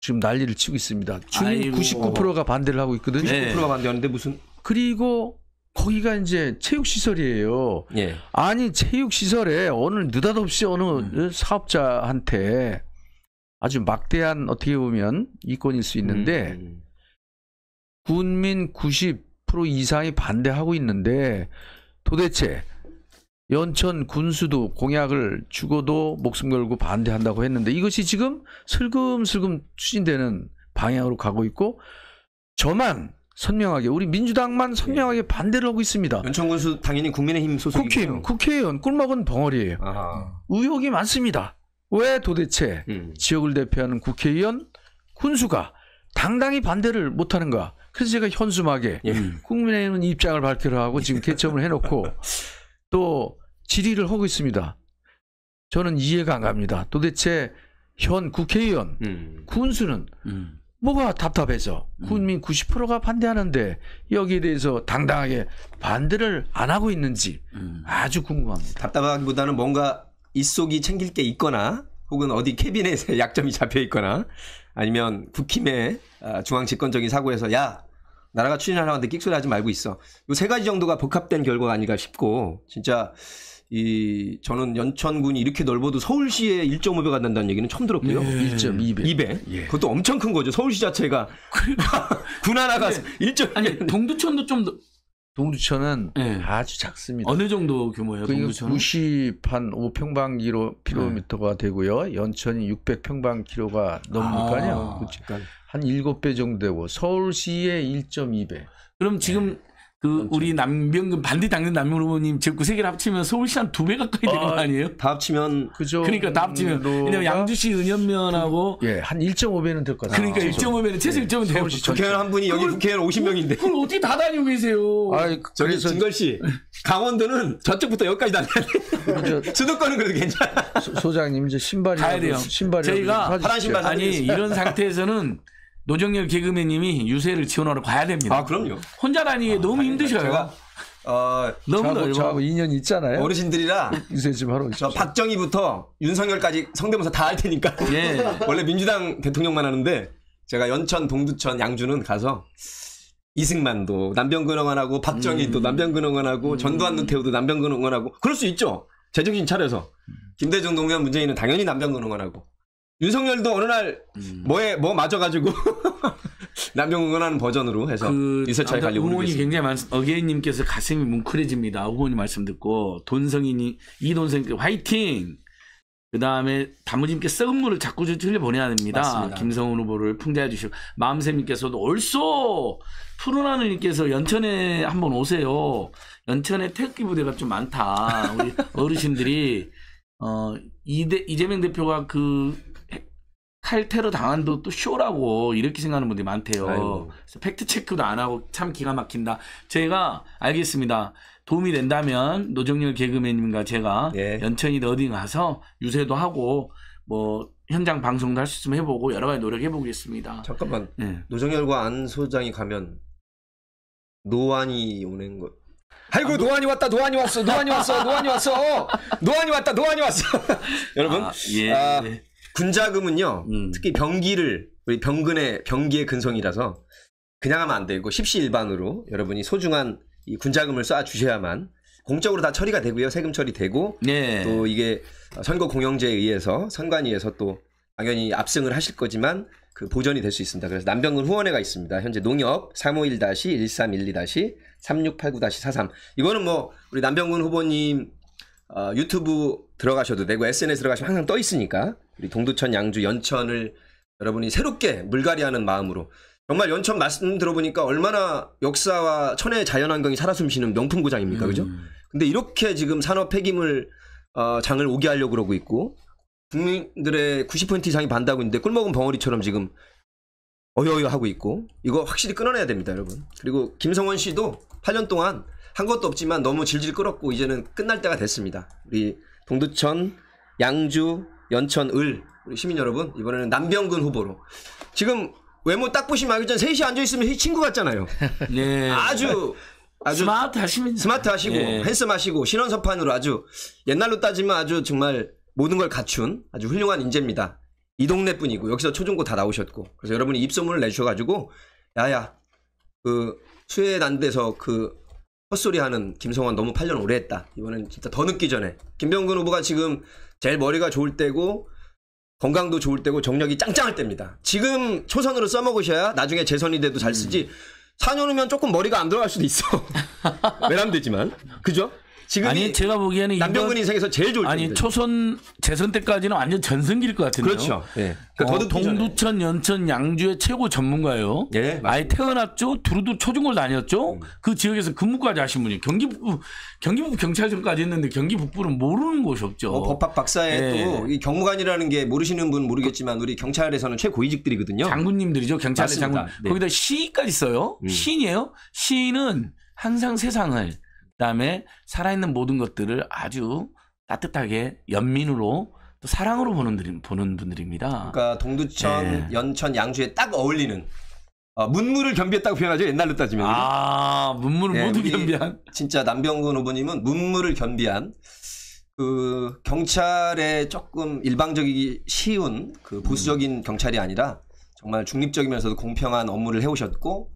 지금 난리를 치고 있습니다. 주민 아이고. 99%가 반대를 하고 있거든요. 99%가 반대하는데 무슨 그리고 거기가 이제 체육시설이에요. 예. 아니, 체육시설에 오늘 느닷없이 어느 음. 사업자한테 아주 막대한 어떻게 보면 이권일 수 있는데, 음. 군민 90, 50% 이상이 반대하고 있는데 도대체 연천 군수도 공약을 죽어도 목숨 걸고 반대한다고 했는데 이것이 지금 슬금슬금 추진되는 방향으로 가고 있고 저만 선명하게 우리 민주당만 선명하게 반대를 하고 있습니다. 연천군수 당연히 국민의힘 소속이죠. 국회의원, 국회의원 꿀먹은 벙어리예요. 아하. 의혹이 많습니다. 왜 도대체 음. 지역을 대표하는 국회의원 군수가 당당히 반대를 못하는가? 그래서 제가 현수막에 예. 국민의힘은 입장을 발표를 하고 지금 예. 개첨을 해놓고 또 질의를 하고 있습니다. 저는 이해가 안 갑니다. 도대체 현 국회의원 음. 군수는 음. 뭐가 답답해서 국민 음. 90%가 반대하는데 여기에 대해서 당당하게 반대를 안 하고 있는지 음. 아주 궁금합니다. 답답하기보다는 뭔가 입속이 챙길 게 있거나 혹은 어디 캐비넷에 약점이 잡혀 있거나 아니면 국힘의 아, 중앙 집권적인 사고에서 야 나라가 추진하려고 하는데 끽소리 하지 말고 있어. 요세 가지 정도가 복합된 결과가 아닌가 싶고 진짜 이 저는 연천군이 이렇게 넓어도 서울시의 1.5배가 된다는 얘기는 처음 들었고요. 예. 1.2배. 예. 2배. 예. 그것도 엄청 큰 거죠. 서울시 자체가 군 하나가 예. 1.2배. 아니 동두천도 좀 동두천은 네. 아주 작습니다. 어느 정도 규모예요? 동두천? 90한 5평방 기로 킬로미터가 네. 되고요. 연천이 600평방 키로가 넘으니까요. 아, 그러니까. 한 7배 정도 되고 서울시의 1.2배. 그럼 지금 네. 그 그렇죠. 우리 남병근 반대 당는남병 후보님 지역구 세 개를 합치면 서울시 한 두 배 가까이 되는 거 아, 아니에요? 다 합치면 그죠. 그러니까 다 합치면 음, 왜냐면 양주시 은현면하고 예, 한 1.5배는 될 거다. 그러니까 1.5배는 최소 1.5배 예, 되고 국회의원 한 분이 여기 국회의원 50명인데 그걸 어디다 다니고 계세요? 아, 저기 진걸 씨 강원도는 저쪽부터 여기까지 다녀요 돼. 수도권은 그래도 괜찮아. 소, 장님 이제 신발이 가야 돼요. 신발이 저희가 파란 신발 아니 이런 상태에서는 노정열 개그맨님이 유세를 지원하러 가야 됩니다. 아 그럼요. 혼자 다니기 아, 너무 힘드셔요. 제가 어, 너무 넓어. 저하고 인연이 있잖아요. 어르신들이라 유세 좀 하러 오십시오. 박정희부터 윤석열까지 성대모사 다 할 테니까. 예. 원래 민주당 대통령만 하는데 제가 연천, 동두천, 양주는 가서 이승만도 남병근 원하고 박정희도 음. 남병근 원하고 음. 전두환 노태우도 남병근 원하고 그럴 수 있죠. 제정신 차려서 김대중 노무 문재인은 당연히 남병근 원하고 윤석열도 어느 날 음. 뭐에 뭐 맞아가지고 남경 응원하는 버전으로 해서 그 이세차에 갈리고 의원이 굉장히 많. 어게인님께서 가슴이 뭉클해집니다. 의원님 말씀 듣고 돈성이님 이돈성님 화이팅. 그 다음에 단무님께 썩은 물을 자꾸 흘려 보내야 됩니다. 맞습니다. 김성훈 후보를 풍자해 주시고 마음샘님께서도 얼쏘 푸른 하늘님께서 연천에 한번 오세요. 연천에 태극기 부대가 좀 많다. 우리 어르신들이 어 이대 이재명 대표가 그 칼테러 당한 도또 쇼라고 이렇게 생각하는 분들이 많대요. 아이고. 팩트 체크도 안 하고 참 기가 막힌다. 제가 알겠습니다. 도움이 된다면 노정렬 개그맨님과 제가 예. 연천이 어디 가서 유세도 하고 뭐 현장 방송도 할 수 있으면 해보고 여러 가지 노력해 보겠습니다. 잠깐만 네. 노정렬과안 소장이 가면 노안이 오는 거. 아이고 아, 노안이 왔다 노안이 왔어 노안이 왔어 노안이 왔어 노안이 왔다 노안이 왔어 아, 여러분 아, 예. 아, 네. 군자금은요, 음. 특히 병기를, 우리 병근의, 병기의 근성이라서 그냥 하면 안 되고, 십시일반으로 여러분이 소중한 이 군자금을 쏴 주셔야만 공적으로 다 처리가 되고요. 세금 처리되고 네. 또 이게 선거 공영제에 의해서 선관위에서 또 당연히 압승을 하실 거지만 그 보전이 될 수 있습니다. 그래서 남병근 후원회가 있습니다. 현재 농협 351-1312-3689-43 이거는 뭐 우리 남병근 후보님 어, 유튜브 들어가셔도 되고 SNS 들어가시면 항상 떠 있으니까 우리 동두천, 양주, 연천을 여러분이 새롭게 물갈이하는 마음으로 정말 연천 말씀 들어보니까 얼마나 역사와 천혜의 자연환경이 살아 숨쉬는 명품 고장입니까, 음. 그죠? 근데 이렇게 지금 산업 폐기물 어, 장을 오게 하려고 그러고 있고 국민들의 90% 이상이 반다고 있는데 꿀먹은 벙어리처럼 지금 어여여 하고 있고 이거 확실히 끊어내야 됩니다, 여러분. 그리고 김성원 씨도 8년 동안 한 것도 없지만 너무 질질 끌었고 이제는 끝날 때가 됐습니다. 우리 동두천, 양주, 연천, 을 우리 시민 여러분 이번에는 남병근 후보로 지금 외모 딱 보시면 알겠지만 셋이 앉아있으면 이 친구 같잖아요. 네. 아주 아주 스마트 하시면 스마트 하시고 네. 예. 핸섬하시고 신원선판으로 아주 옛날로 따지면 아주 정말 모든 걸 갖춘 아주 훌륭한 인재입니다. 이 동네 뿐이고 여기서 초중고 다 나오셨고 그래서 여러분이 입소문을 내주셔가지고 야야 그 수혜 난데서 그 헛소리하는 김성환 너무 8년 오래 했다. 이번엔 진짜 더 늦기 전에 김병근 후보가 지금 제일 머리가 좋을 때고 건강도 좋을 때고 정력이 짱짱할 때입니다. 지금 초선으로 써먹으셔야 나중에 재선이 돼도 잘 쓰지. 음. 4년 후면 조금 머리가 안 돌아갈 수도 있어. 외람되지만. 그죠? 지금 아니 제가 보기에는 남병근 인생에서 제일 좋을 아니 초선 재선 때까지는 완전 전성기일 것 같은데요. 그렇죠. 예. 그러니까 어, 동두천, 연천, 양주의 최고 전문가예요. 예, 맞습니다. 아예 태어났죠. 두루두초중고 다녔죠. 음. 그 지역에서 근무까지 하신 분이 경기 북부 경기 북부 경찰청까지 했는데 경기 북부는 모르는 곳이 없죠. 어, 법학 박사에 예. 이 경무관이라는 게 모르시는 분 모르겠지만 우리 경찰에서는 최고위직들이거든요. 장군님들이죠. 경찰의 장군. 네. 거기다 시까지 써요. 음. 시인이에요. 시인은 항상 세상을 그다음에 살아있는 모든 것들을 아주 따뜻하게 연민으로 또 사랑으로 보는 분들 보는 분들입니다. 그러니까 동두천, 네. 연천, 양주에 딱 어울리는 어, 문물을 겸비했다고 표현하죠 옛날로 따지면. 아 문물을 네, 모두 겸비한. 진짜 남병근 후보님은 문물을 겸비한 그 경찰에 조금 일방적이기 쉬운 그 보수적인 음. 경찰이 아니라 정말 중립적이면서도 공평한 업무를 해오셨고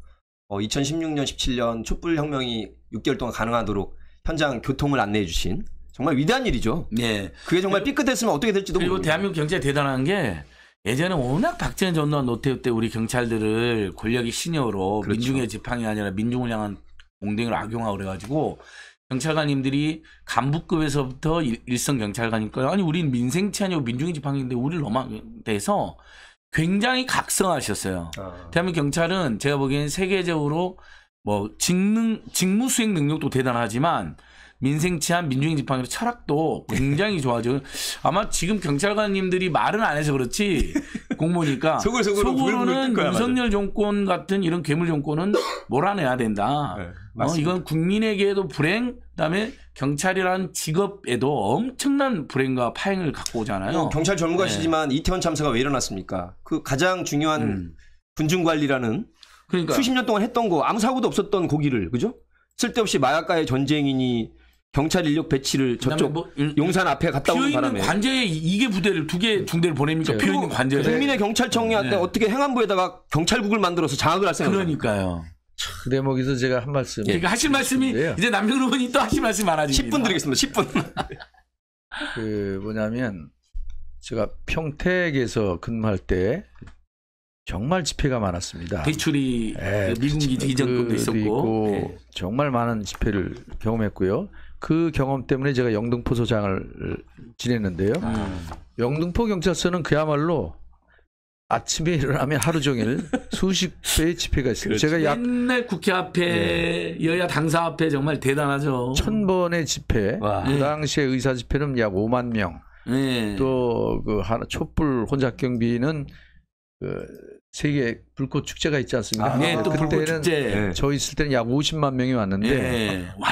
어, 2016년 17년 촛불 혁명이 6개월 동안 가능하도록 현장 교통을 안내해 주신 정말 위대한 일이죠. 네. 그게 정말 삐끗했으면 어떻게 될지도 모르고. 그리고 대한민국 경제 대단한 게 예전에 워낙 박정희 전두환 노태우 때 우리 경찰들을 권력의 신여로 그렇죠. 민중의 지팡이 아니라 민중을 향한 공댕을 악용하고 그래가지고 경찰관님들이 간부급에서부터 일선 경찰관이니까 아니 우린 민생치 아니고 민중의 지팡이인데 우리를 너무 돼서 굉장히 각성하셨어요. 아. 대한민국 경찰은 제가 보기엔 세계적으로 뭐 직능 직무 수행 능력도 대단하지만 민생 치안 민중인 지팡이로 철학도 예. 굉장히 좋아져. 아마 지금 경찰관님들이 말은 안 해서 그렇지 공모니까속 속으로는 윤석열 정권 같은 이런 괴물 정권은 몰아내야 된다. 네, 어, 이건 국민에게도 불행 그다음에 경찰이라는 직업에도 엄청난 불행과 파행을 갖고 오잖아요. 뭐 경찰 전문가시지만 네. 이태원 참사가 왜 일어났습니까? 그 가장 중요한 음. 군중 관리라는 그러니까 수십 년 동안 했던 거 아무 사고도 없었던 고기를 그죠? 쓸데없이 마약과의 전쟁이니 경찰 인력 배치를 저쪽 뭐, 용산 앞에 갔다 오는 바람에 관제에 이게 부대를 두 개 중대를 네. 보냅니까? 네. 비어 있는 관제 국민의 경찰청이 네. 어떻게 행안부에다가 경찰국을 만들어서 장악을 할 생각? 그러니까요. 네, 뭐 그 대목에서 제가 한 말씀. 예. 그러니까 하실 말씀이 있는데요. 이제 남경 의이또 하실 말씀 많아집니다. 10분 드리겠습니다. 10분. 그 뭐냐면 제가 평택에서 근무할 때 정말 집회가 많았습니다. 대출이 네, 미군 이전도 있었고 네. 정말 많은 집회를 경험했고요. 그 경험 때문에 제가 영등포 소장을 지냈는데요. 아. 영등포 경찰서는 그야말로 아침에 일어나면 하루 종일 수십 회의 집회가 있어요. 그렇죠. 제가 약 맨날 국회 앞에 네. 여야 당사 앞에 정말 대단하죠. 천 번의 집회. 와. 그 예. 당시에 의사 집회는 약 5만 명. 네. 예. 또그 하나 촛불 혼잡 경비는 그 세계 불꽃 축제가 있지 않습니까? 아, 네, 또 불꽃 축제. 저 있을 때는 약 50만 명이 왔는데 네. 와.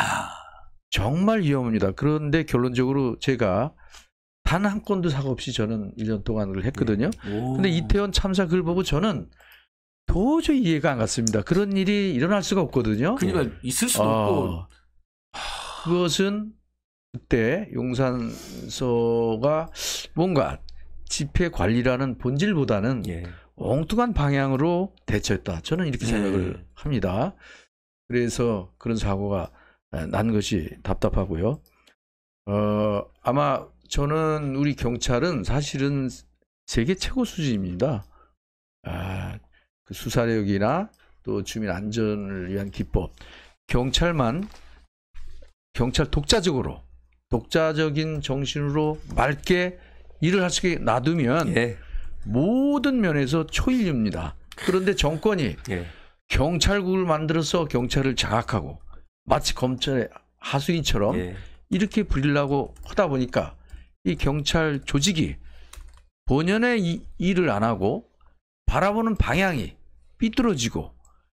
정말 위험합니다. 그런데 결론적으로 제가 단한 건도 사고 없이 저는 1년 동안을 했거든요. 예. 오. 근데 이태원 참사 글 보고 저는 도저히 이해가 안 갔습니다. 그런 일이 일어날 수가 없거든요. 그러니까 예. 있을 수도 어, 없고. 그것은 그때 용산서가 뭔가 집회 관리라는 본질보다는 예. 엉뚱한 방향으로 대처했다. 저는 이렇게 예. 생각을 예. 합니다. 그래서 그런 사고가 난 것이 답답하고요. 어, 아마 저는 우리 경찰은 사실은 세계 최고 수준입니다. 아, 그 수사력이나 또 주민 안전을 위한 기법. 경찰만 경찰 독자적으로 독자적인 정신으로 맑게 일을 할 수 있게 놔두면 예. 모든 면에서 초일류입니다. 그런데 정권이 예. 경찰국을 만들어서 경찰을 장악하고 마치 검찰의 하수인처럼 예. 이렇게 불리려고 하다 보니까 이 경찰 조직이 본연의 이, 일을 안 하고 바라보는 방향이 삐뚤어지고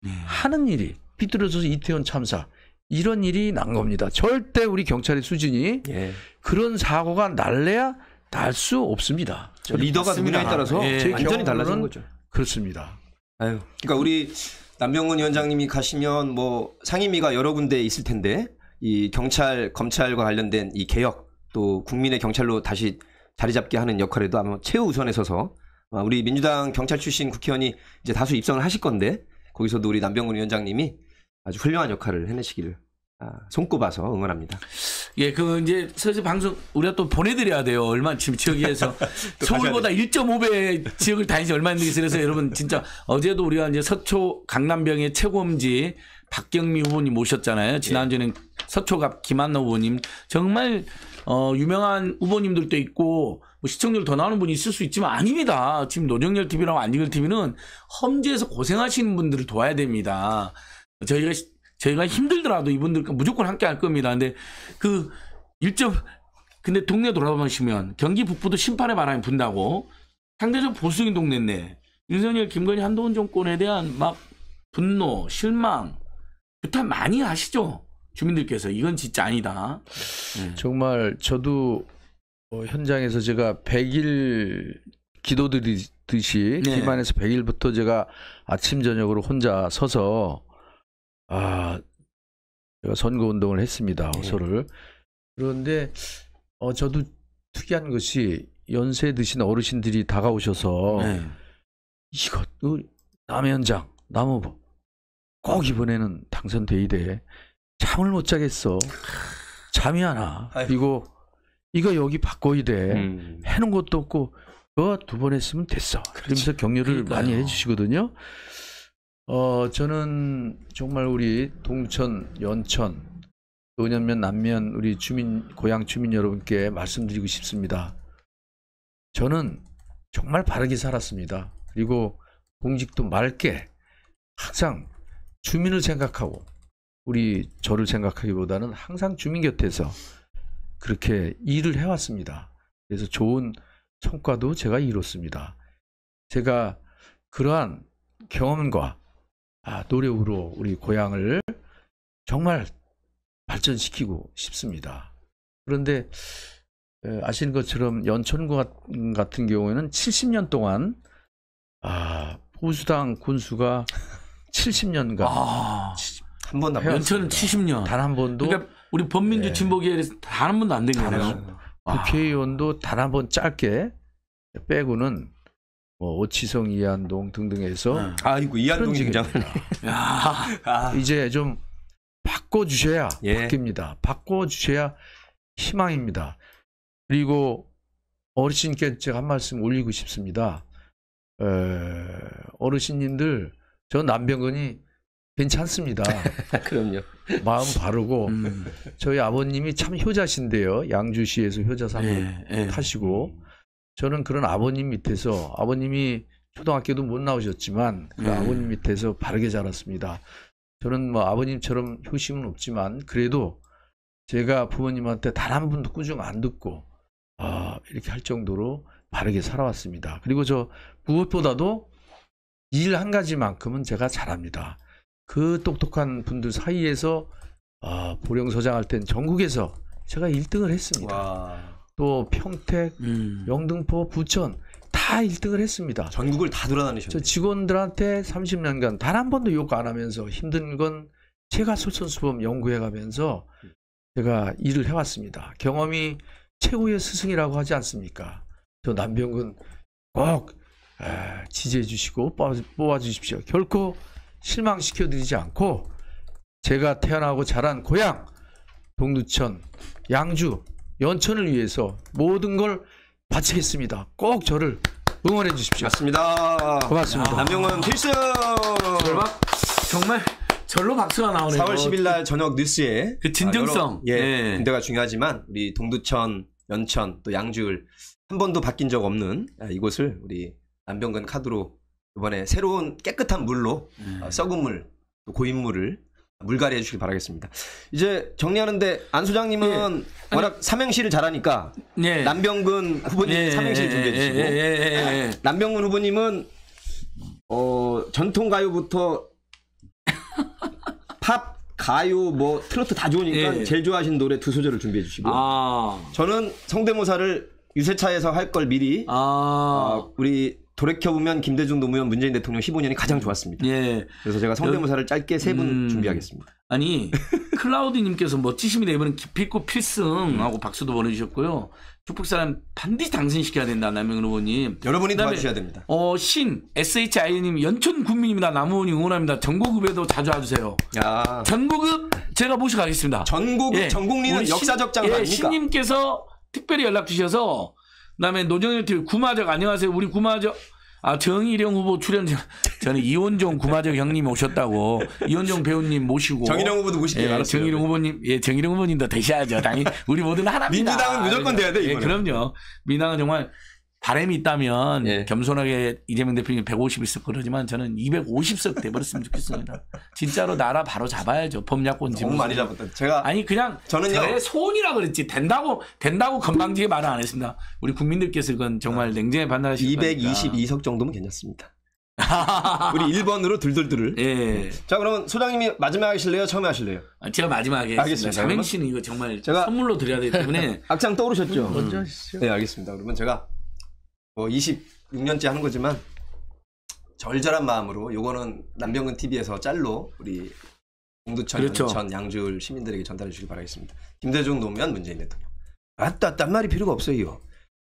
네. 하는 일이 삐뚤어져서 이태원 참사 이런 일이 난 겁니다. 절대 우리 경찰의 수준이 예. 그런 사고가 날래야 날 수 없습니다. 리더가 누구냐에 따라서 예. 완전히 달라지는 거죠. 그렇습니다. 아유. 그러니까 우리 남병원 위원장님이 가시면 뭐 상임위가 여러 군데 있을 텐데 이 경찰 검찰과 관련된 이 개혁 또 국민의 경찰로 다시 자리 잡게 하는 역할에도 아마 최우선에 서서 어, 우리 민주당 경찰 출신 국회의원이 이제 다수 입성을 하실 건데 거기서도 우리 남병근 위원장님이 아주 훌륭한 역할을 해내시기를 아, 손꼽아서 응원합니다. 예, 그 이제 사실 방송 우리가 또 보내드려야 돼요. 얼마 지금 지역에서 서울보다 1.5배 지역을 다니지 얼마 안 되겠어요. 그래서 여러분 진짜 어제도 우리가 이제 서초 강남병의 최고음지 박경미 후보님 모셨잖아요. 지난주에는 예. 서초갑 김한나 후보님 정말 어, 유명한 후보님들도 있고 뭐 시청률 더 나오는 분이 있을 수 있지만 아닙니다. 지금 노정열 TV랑 안익을 TV는 험지에서 고생하시는 분들을 도와야 됩니다. 저희가 저희가 힘들더라도 이분들과 무조건 함께 할 겁니다. 근데 그 일점 근데 동네 돌아보시면 경기 북부도 심판의 바람이 분다고 상대적 보수인 적 동네인데 윤석열 김건희 한동훈 정권에 대한 막 분노, 실망, 규탄 많이 하시죠. 주민들께서 이건 진짜 아니다. 네. 정말 저도 어, 현장에서 제가 100일 기도드리듯이 네. 기반에서 100일부터 제가 아침 저녁으로 혼자 서서 아 제가 선거 운동을 했습니다 호소를 네. 그런데 어 저도 특이한 것이 연세 드신 어르신들이 다가오셔서 네. 이것도 남의 현장 남호보 꼭 이번에는 당선돼야 돼 잠을 못 자겠어. 잠이 안 와. 그리고 이거 여기 바꿔야 돼. 음. 해놓은 것도 없고 그거 두 번 했으면 됐어. 그러면서 격려를 많이 해주시거든요. 어 저는 정말 우리 동천, 연천, 노년면, 남면 우리 주민 고향 주민 여러분께 말씀드리고 싶습니다. 저는 정말 바르게 살았습니다. 그리고 공직도 맑게 항상 주민을 생각하고 우리 저를 생각하기보다는 항상 주민 곁에서 그렇게 일을 해왔습니다. 그래서 좋은 성과도 제가 이뤘습니다. 제가 그러한 경험과 아, 노력으로 우리 고향을 정말 발전시키고 싶습니다. 그런데 아시는 것처럼 연천군 같은 경우에는 70년 동안 아, 보수당 군수가 70년간 아... 한 번도 안 연천은 70년. 단 한 번도. 그러니까 우리 범민주 네. 진보기에 단한 번도 안된 거네요. 국회의원도 단 한 번 짧게 빼고는 뭐 오치성, 이한동 등등에서 아이고 이한동 굉장 이제 좀 바꿔 주셔야 예. 바뀝니다. 바꿔 주셔야 희망입니다. 그리고 어르신께 제가 한 말씀 올리고 싶습니다. 에, 어르신님들 저 남병근이 괜찮습니다. 그럼요. 마음 바르고 음. 저희 아버님이 참 효자신데요. 양주시에서 효자상을 예, 예, 타시고 저는 그런 아버님 밑에서 아버님이 초등학교도 못 나오셨지만 그 예. 아버님 밑에서 바르게 자랐습니다. 저는 뭐 아버님처럼 효심은 없지만 그래도 제가 부모님한테 단 한 분도 꾸중 안 듣고 아, 이렇게 할 정도로 바르게 살아왔습니다. 그리고 저 무엇보다도 일 한 가지만큼은 제가 잘합니다. 그 똑똑한 분들 사이에서 아, 보령 서장할 땐 전국에서 제가 1등을 했습니다. 와. 또 평택, 음. 영등포, 부천 다 1등을 했습니다. 전국을 다 돌아다니셨죠. 직원들한테 30년간 단 한 번도 욕 안 하면서 힘든 건 제가 솔선수범 연구해 가면서 제가 일을 해왔습니다. 경험이 최고의 스승이라고 하지 않습니까? 저 남병근 꼭 지지해 주시고 뽑아 주십시오. 결코 실망시켜 드리지 않고 제가 태어나고 자란 고향 동두천, 양주, 연천을 위해서 모든 걸 바치겠습니다. 꼭 저를 응원해 주십시오. 맞습니다. 고맙습니다. 남영은 필승. 절박. 정말 절로 박수가 나오네요. 4월 10일 날 저녁 뉴스에 그 진정성. 아, 여러, 예. 군대가 네. 중요하지만 우리 동두천, 연천 또 양주를 한 번도 바뀐 적 없는 아, 이곳을 우리 남병근 카드로 이번에 새로운 깨끗한 물로 어, 음. 썩은 물, 고인물을 물갈이 해주시길 바라겠습니다. 이제 정리하는데 안 소장님은 예. 워낙 삼행시를 잘하니까 예. 남병근 후보님 예. 삼행시를 예, 예, 준비해 주시고 예, 예. 남병근 후보님은 어, 전통 가요부터 팝 가요 뭐 트로트 다 좋으니까 제일 좋아하시는 노래 두 소절을 준비해 주시고 아. 저는 성대모사를 유세차에서 할 걸 미리 아. 어, 우리 돌이켜보면 김대중 노무현 문재인 대통령 15년이 가장 음. 좋았습니다. 예. 그래서 제가 성대모사를 짧게 세분 음... 준비하겠습니다. 아니 클라우디님께서 멋지십니다. 이번엔 기필코 필승하고 박수도 보내주셨고요. 축복사람 반드시 당선시켜야 된다. 남영은 의원님. 여러분이 도와주셔야 됩니다. 어, 신 SHI님 연천 국민입니다. 남의원이 응원합니다. 전국읍에도 자주 와주세요. 야. 전국읍 제가 모시고 가겠습니다. 전국읍 예. 전국리는 역사적 장관 예, 아닙니까? 신님께서 특별히 연락 주셔서 그다음에 노정일 TV 구마적 안녕하세요. 우리 구마적 아 정일영 후보 출연자 저는 이원종 구마적 형님 오셨다고 이원종 배우님 모시고 정일영 후보도 모시길 예, 정일영 후보님 예 정일영 후보님도 되셔야죠. 당연히 우리 모두는 하나입니다. 민주당은 무조건 돼야 돼. 이번에. 예, 그럼요. 민당은 정말 바람이 있다면 예. 겸손하게 이재명 대표님 150석 그러지만 저는 250석 돼버렸으면 좋겠습니다. 진짜로 나라 바로 잡아야죠. 법약권 지무. 많이 잡았다. 제가 아니 그냥 저는요. 제 소원이라 그랬지 된다고 된다고 건방지게 말을 안 했습니다. 우리 국민들께서 그건 정말 아, 냉정히 판단하시는 222석 정도면 괜찮습니다. 우리 1번으로 들들들을. 예. 자, 그러면 소장님이 마지막에 하실래요? 처음에 하실래요? 아, 제가 마지막에 알겠습니다. 삼행씨는 이거 정말 제가 선물로 드려야 되기 때문에. 악장 떠오르셨죠? 먼저 하시죠. 네, 알겠습니다. 그러면 제가 뭐 26년째 하는 거지만 절절한 마음으로 요거는 남병근 TV에서 짤로 우리 공두천, 그렇죠. 전 양주 시민들에게 전달해 주시기 바라겠습니다. 김대중 노무현 문재인 대통령. 아따 딴 말이 필요가 없어요.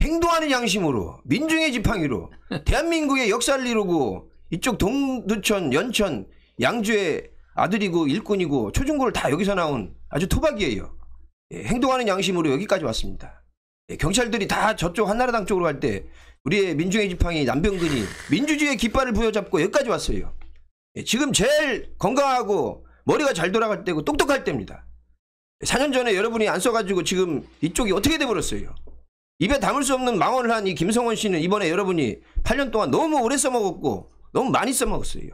행동하는 양심으로 민중의 지팡이로 대한민국의 역사를 이루고 이쪽 동두천, 연천, 양주의 아들이고 일꾼이고 초중고를 다 여기서 나온 아주 토박이에요. 예, 행동하는 양심으로 여기까지 왔습니다. 예, 경찰들이 다 저쪽 한나라당 쪽으로 갈때 우리의 민중의 지팡이 남병근이 민주주의의 깃발을 부여잡고 여기까지 왔어요. 예, 지금 제일 건강하고 머리가 잘 돌아갈 때고 똑똑할 때입니다. 4년 전에 여러분이 안 써가지고 지금 이쪽이 어떻게 돼버렸어요. 입에 담을 수 없는 망언을 한 이 김성원 씨는 이번에 여러분이 8년 동안 너무 오래 써먹었고 너무 많이 써먹었어요.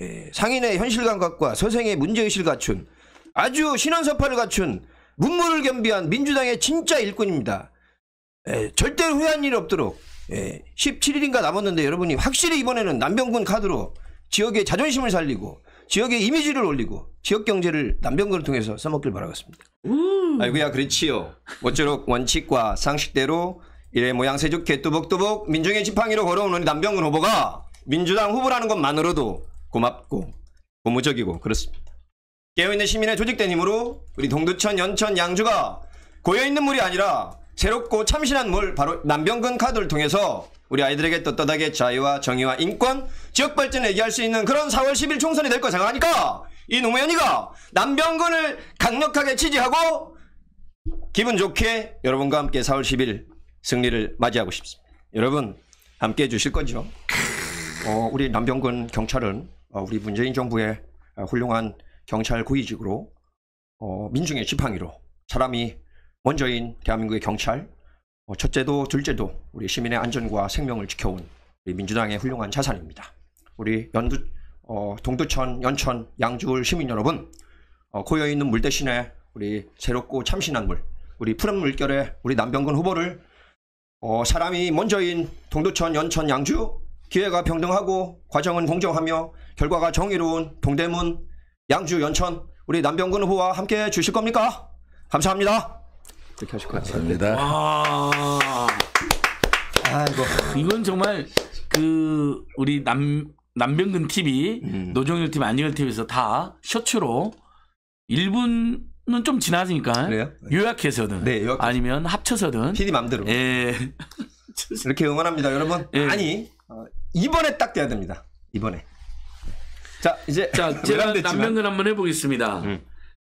예, 상인의 현실 감각과 서생의 문제의식을 갖춘 아주 신원서파를 갖춘 문물을 겸비한 민주당의 진짜 일꾼입니다. 예, 절대로 후회한 일이 없도록 17일인가 예, 남았는데 여러분이 확실히 이번에는 남병군 카드로 지역의 자존심을 살리고 지역의 이미지를 올리고 지역 경제를 남병군을 통해서 써먹길 바라겠습니다. 음. 아이고야 그렇지요. 어쩌록 원칙과 상식대로 이래 모양새 좋게 뚜벅뚜벅 민중의 지팡이로 걸어온 우리 남병군 후보가 민주당 후보라는 것만으로도 고맙고 고무적이고 그렇습니다. 깨어있는 시민의 조직된 힘으로 우리 동두천, 연천, 양주가 고여있는 물이 아니라 새롭고 참신한 물 바로 남병근 카드를 통해서 우리 아이들에게 떳떳하게 자유와 정의와 인권, 지역 발전을 얘기할 수 있는 그런 4월 10일 총선이 될 거 생각하니까 이 노무현이가 남병근을 강력하게 지지하고 기분 좋게 여러분과 함께 4월 10일 승리를 맞이하고 싶습니다. 여러분 함께 해주실 거죠? 어, 우리 남병근 경찰은 어, 우리 문재인 정부의 어, 훌륭한 경찰 구의직으로 어, 민중의 지팡이로 사람이 먼저인 대한민국의 경찰, 어, 첫째도 둘째도 우리 시민의 안전과 생명을 지켜온 우리 민주당의 훌륭한 자산입니다. 우리 연두, 어, 동두천, 연천, 양주울 시민 여러분, 어, 고여 있는 물 대신에 우리 새롭고 참신한 물, 우리 푸른 물결에 우리 남병근 후보를 어, 사람이 먼저인 동두천, 연천, 양주 기회가 평등하고 과정은 공정하며 결과가 정의로운 동대문, 양주, 연천 우리 남병근 후보와 함께 해 주실 겁니까? 감사합니다. 득 하실 것 같습니다. 와. 아이고. 이건 정말 그 우리 남 남병근 TV, 음. 노종일 TV, 안영일 TV에서 다 셔츠로 1분은 좀 지나지니까 요약해서든 네, 요약해서. 아니면 합쳐서든 PD 맘대로 예. 이렇게 응원합니다, 여러분. 예. 아니 어, 이번에 딱 돼야 됩니다. 이번에. 자 이제 자 제가 남병근 한번 해보겠습니다. 음.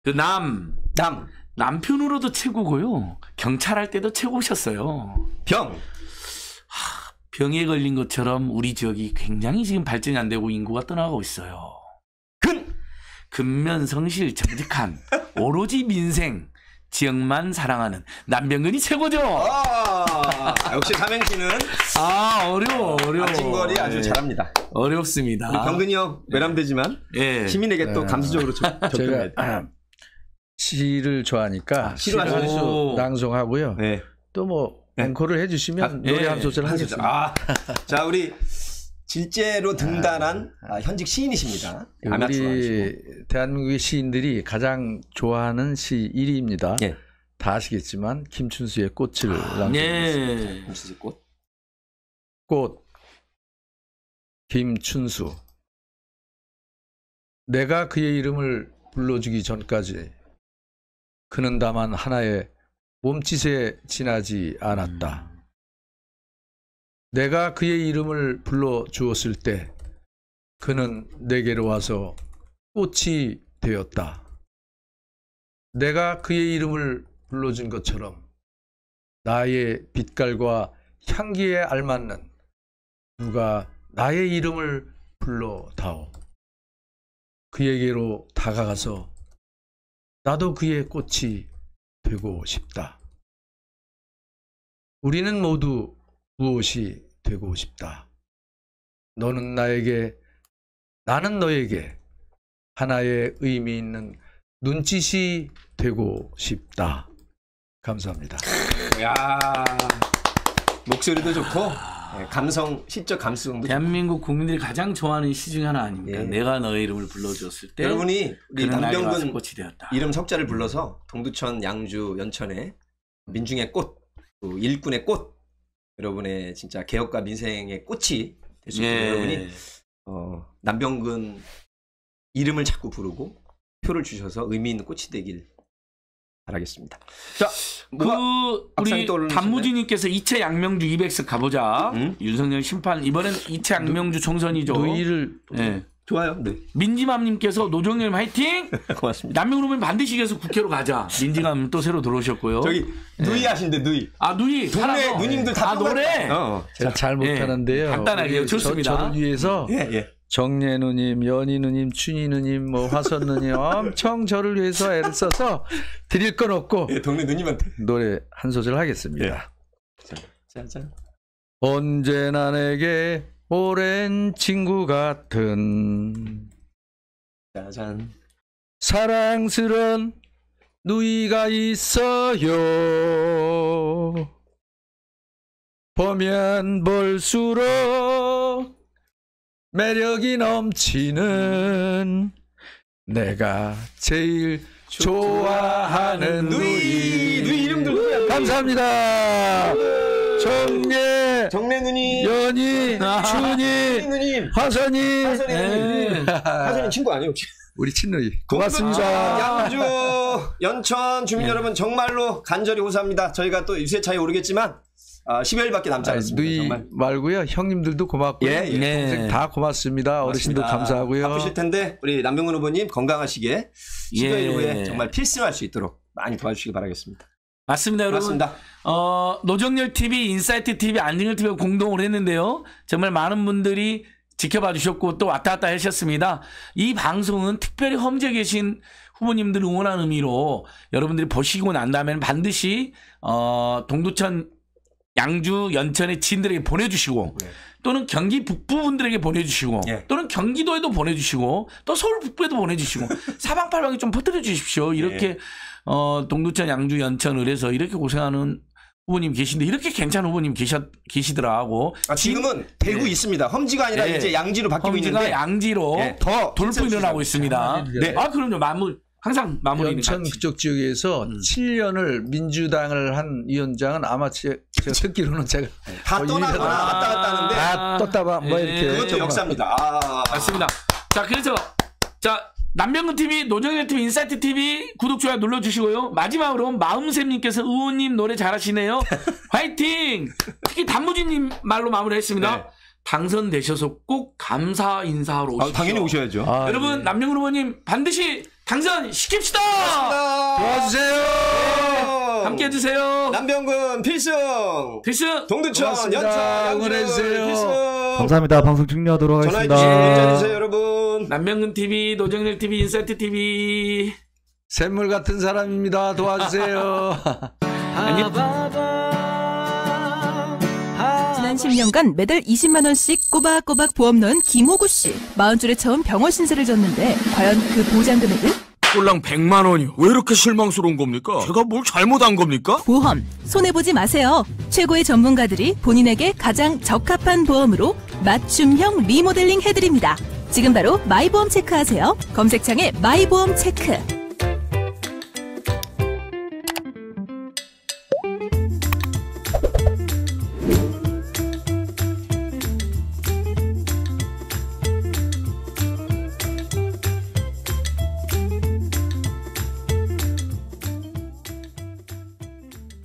그남 남. 남편으로도 최고고요. 경찰할 때도 최고셨어요. 병. 하, 병에 걸린 것처럼 우리 지역이 굉장히 지금 발전이 안 되고 인구가 떠나가고 있어요. 근. 근면 성실 정직한 오로지 민생 지역만 사랑하는 남병근이 최고죠. 아, 역시 삼행시는 아 어려워 어려워. 아침거리 아주 네. 잘합니다. 어렵습니다. 병근이 형 예. 외람되지만 네. 시민에게 또 네. 감수적으로 접근해. 시를 좋아하니까 아, 시를 시 낭송하고요. 네. 또뭐 네. 앵콜을 해주시면 아, 예, 노래 한 예, 소절 하겠습니다. 아, 자 우리 실제로 아. 등단한 아, 현직 시인이십니다. 예, 우리 대한민국의 시인들이 가장 좋아하는 시 1위입니다. 예. 다 아시겠지만 김춘수의 꽃을 아, 낭송했습니다. 예. 네. 꽃. 꽃. 김춘수. 내가 그의 이름을 불러주기 전까지 그는 다만 하나의 몸짓에 지나지 않았다. 음. 내가 그의 이름을 불러 주었을 때 그는 내게로 와서 꽃이 되었다. 내가 그의 이름을 불러준 것처럼 나의 빛깔과 향기에 알맞는 누가 나의 이름을 불러다오. 그에게로 다가가서 나도 그의 꽃이 되고 싶다. 우리는 모두 무엇이 되고 싶다. 너는 나에게, 나는 너에게 하나의 의미 있는 눈짓이 되고 싶다. 감사합니다. 야 목소리도 좋고 예, 감성 시적 감수성도 대한민국 국민들이 가장 좋아하는 시중 하나 아닙니까? 예. 내가 너의 이름을 불러줬을때 여러분이 우리 남병근 꽃이 되었다. 이름 석자를 불러서 동두천, 양주, 연천에 민중의 꽃, 그 일꾼의 꽃 여러분의 진짜 개혁과 민생의 꽃이 될 수있도 예. 여러분이 어, 남병근 이름을 자꾸 부르고 표를 주셔서 의미 있는 꽃이 되길 바라겠습니다. 자, 그, 그 우리 단무지님께서 이체 양명주 200석 가보자. 음? 윤석열 심판 이번엔 이체 양명주 총선이죠. 노의를 네. 예. 좋아요. 네. 민지맘님께서 노정열 화이팅. 고맙습니다. 남명으로면 반드시 이겨서 국회로 가자. 민지감 또 새로 들어오셨고요. 저기 예. 누이 네. 하신데 누이. 아 누이. 동네 누님들 다 아, 노래. 어, 어. 제가 잘 못하는데요. 예. 간단하게 좋습니다. 저, 저를 위해서 예, 예. 정례 누님, 연희 누님, 춘희 누님, 뭐 화선 누님 엄청 저를 위해서 애를 써서 드릴 건 없고 예, 동네 누님한테 노래 한 소절 하겠습니다. 예. 자, 자, 언제나 내게 오랜 친구 같은 짜잔 사랑스런 누이가 있어요 보면 볼수록 매력이 넘치는 내가 제일 좋아하는 누이 누이 이름 들고 감사합니다 정례 정례 누님 연희 준이 화선이 화선이 친구 아니에요 혹시? 우리 친누이 고맙습니다. 양주 연천 주민 여러분 정말로 간절히 호소합니다. 저희가 또 유세차에 오르겠지만 아, 1여일밖에 남지 않았습니다. 누말고요 형님들도 고맙고요. 예, 예. 네. 다 고맙습니다. 고맙습니다. 감사하고요. 바쁘실 텐데 우리 남병근 후보님 건강하시게 1 0일 후에 예. 정말 필승할 수 있도록 많이 도와주시기 바라겠습니다. 맞습니다, 여러분. 맞습니다. 어, 노정열 TV, 인사이트 TV, 안정열 t v 공동으로 했는데요. 정말 많은 분들이 지켜봐 주셨고 또 왔다 갔다 하셨습니다. 이 방송은 특별히 험지에 계신 후보님들 응원하는 의미로 여러분들이 보시고 난 다음에는 반드시 어, 동두천 양주 연천의 지인들에게 보내주시고 네. 또는 경기 북부 분들에게 보내주시고 네. 또는 경기도에도 보내주시고 또 서울 북부에도 보내주시고 사방팔방에 좀 퍼뜨려 주십시오 이렇게 네. 어 동두천 양주 연천 을해서 이렇게 고생하는 후보님 계신데 이렇게 괜찮은 후보님 계셨 계시더라 하고 아, 지금은 대구 네. 있습니다 험지가 아니라 네. 이제 양지로 바뀌고 있는데 양지로 네. 더 돌풍 이 일어나고 있습니다 네. 아 그럼요 마무 리 항상 마무리는 연천 그쪽 지역에서 음. 7년을 민주당을 한 위원장은 아마 제, 제가 듣기로는 제가 네. 다뭐 어, 떠나거나 아, 왔다 갔다 하는데 다 떴다 봐뭐 예. 이렇게 그것도 역사입니다. 아. 맞습니다. 자 그래서 자 남병근 TV, 노정현 TV, 인사이트 TV 구독 좋아요 눌러주시고요. 마지막으로 마음샘님께서 의원님 노래 잘하시네요. 화이팅! 특히 단무지님 말로 마무리했습니다. 네. 당선되셔서 꼭 감사 인사로 오십시오. 아, 당연히 오셔야죠. 아, 여러분 네. 남영훈 의원님 반드시 당선시킵시다! 도와주세요! 네. 함께 해주세요! 남병군 필승! 필승! 동두천 연차 응원해주세요! 감사합니다. 방송 충료하도록 하겠습니다. 전화주세요 여러분! 남병군 TV, 노정렬 TV, 인사이트 TV. 샘물 같은 사람입니다. 도와주세요. 안녕. 지난 10년간 매달 20만 원씩 꼬박꼬박 보험 넣은 김호구 씨. 마흔 줄에 처음 병원 신세를 졌는데 과연 그 보장 금액은? 꼴랑 100만 원이요. 왜 이렇게 실망스러운 겁니까? 제가 뭘 잘못한 겁니까? 보험 손해보지 마세요. 최고의 전문가들이 본인에게 가장 적합한 보험으로 맞춤형 리모델링 해드립니다. 지금 바로 마이보험 체크하세요. 검색창에 마이보험 체크.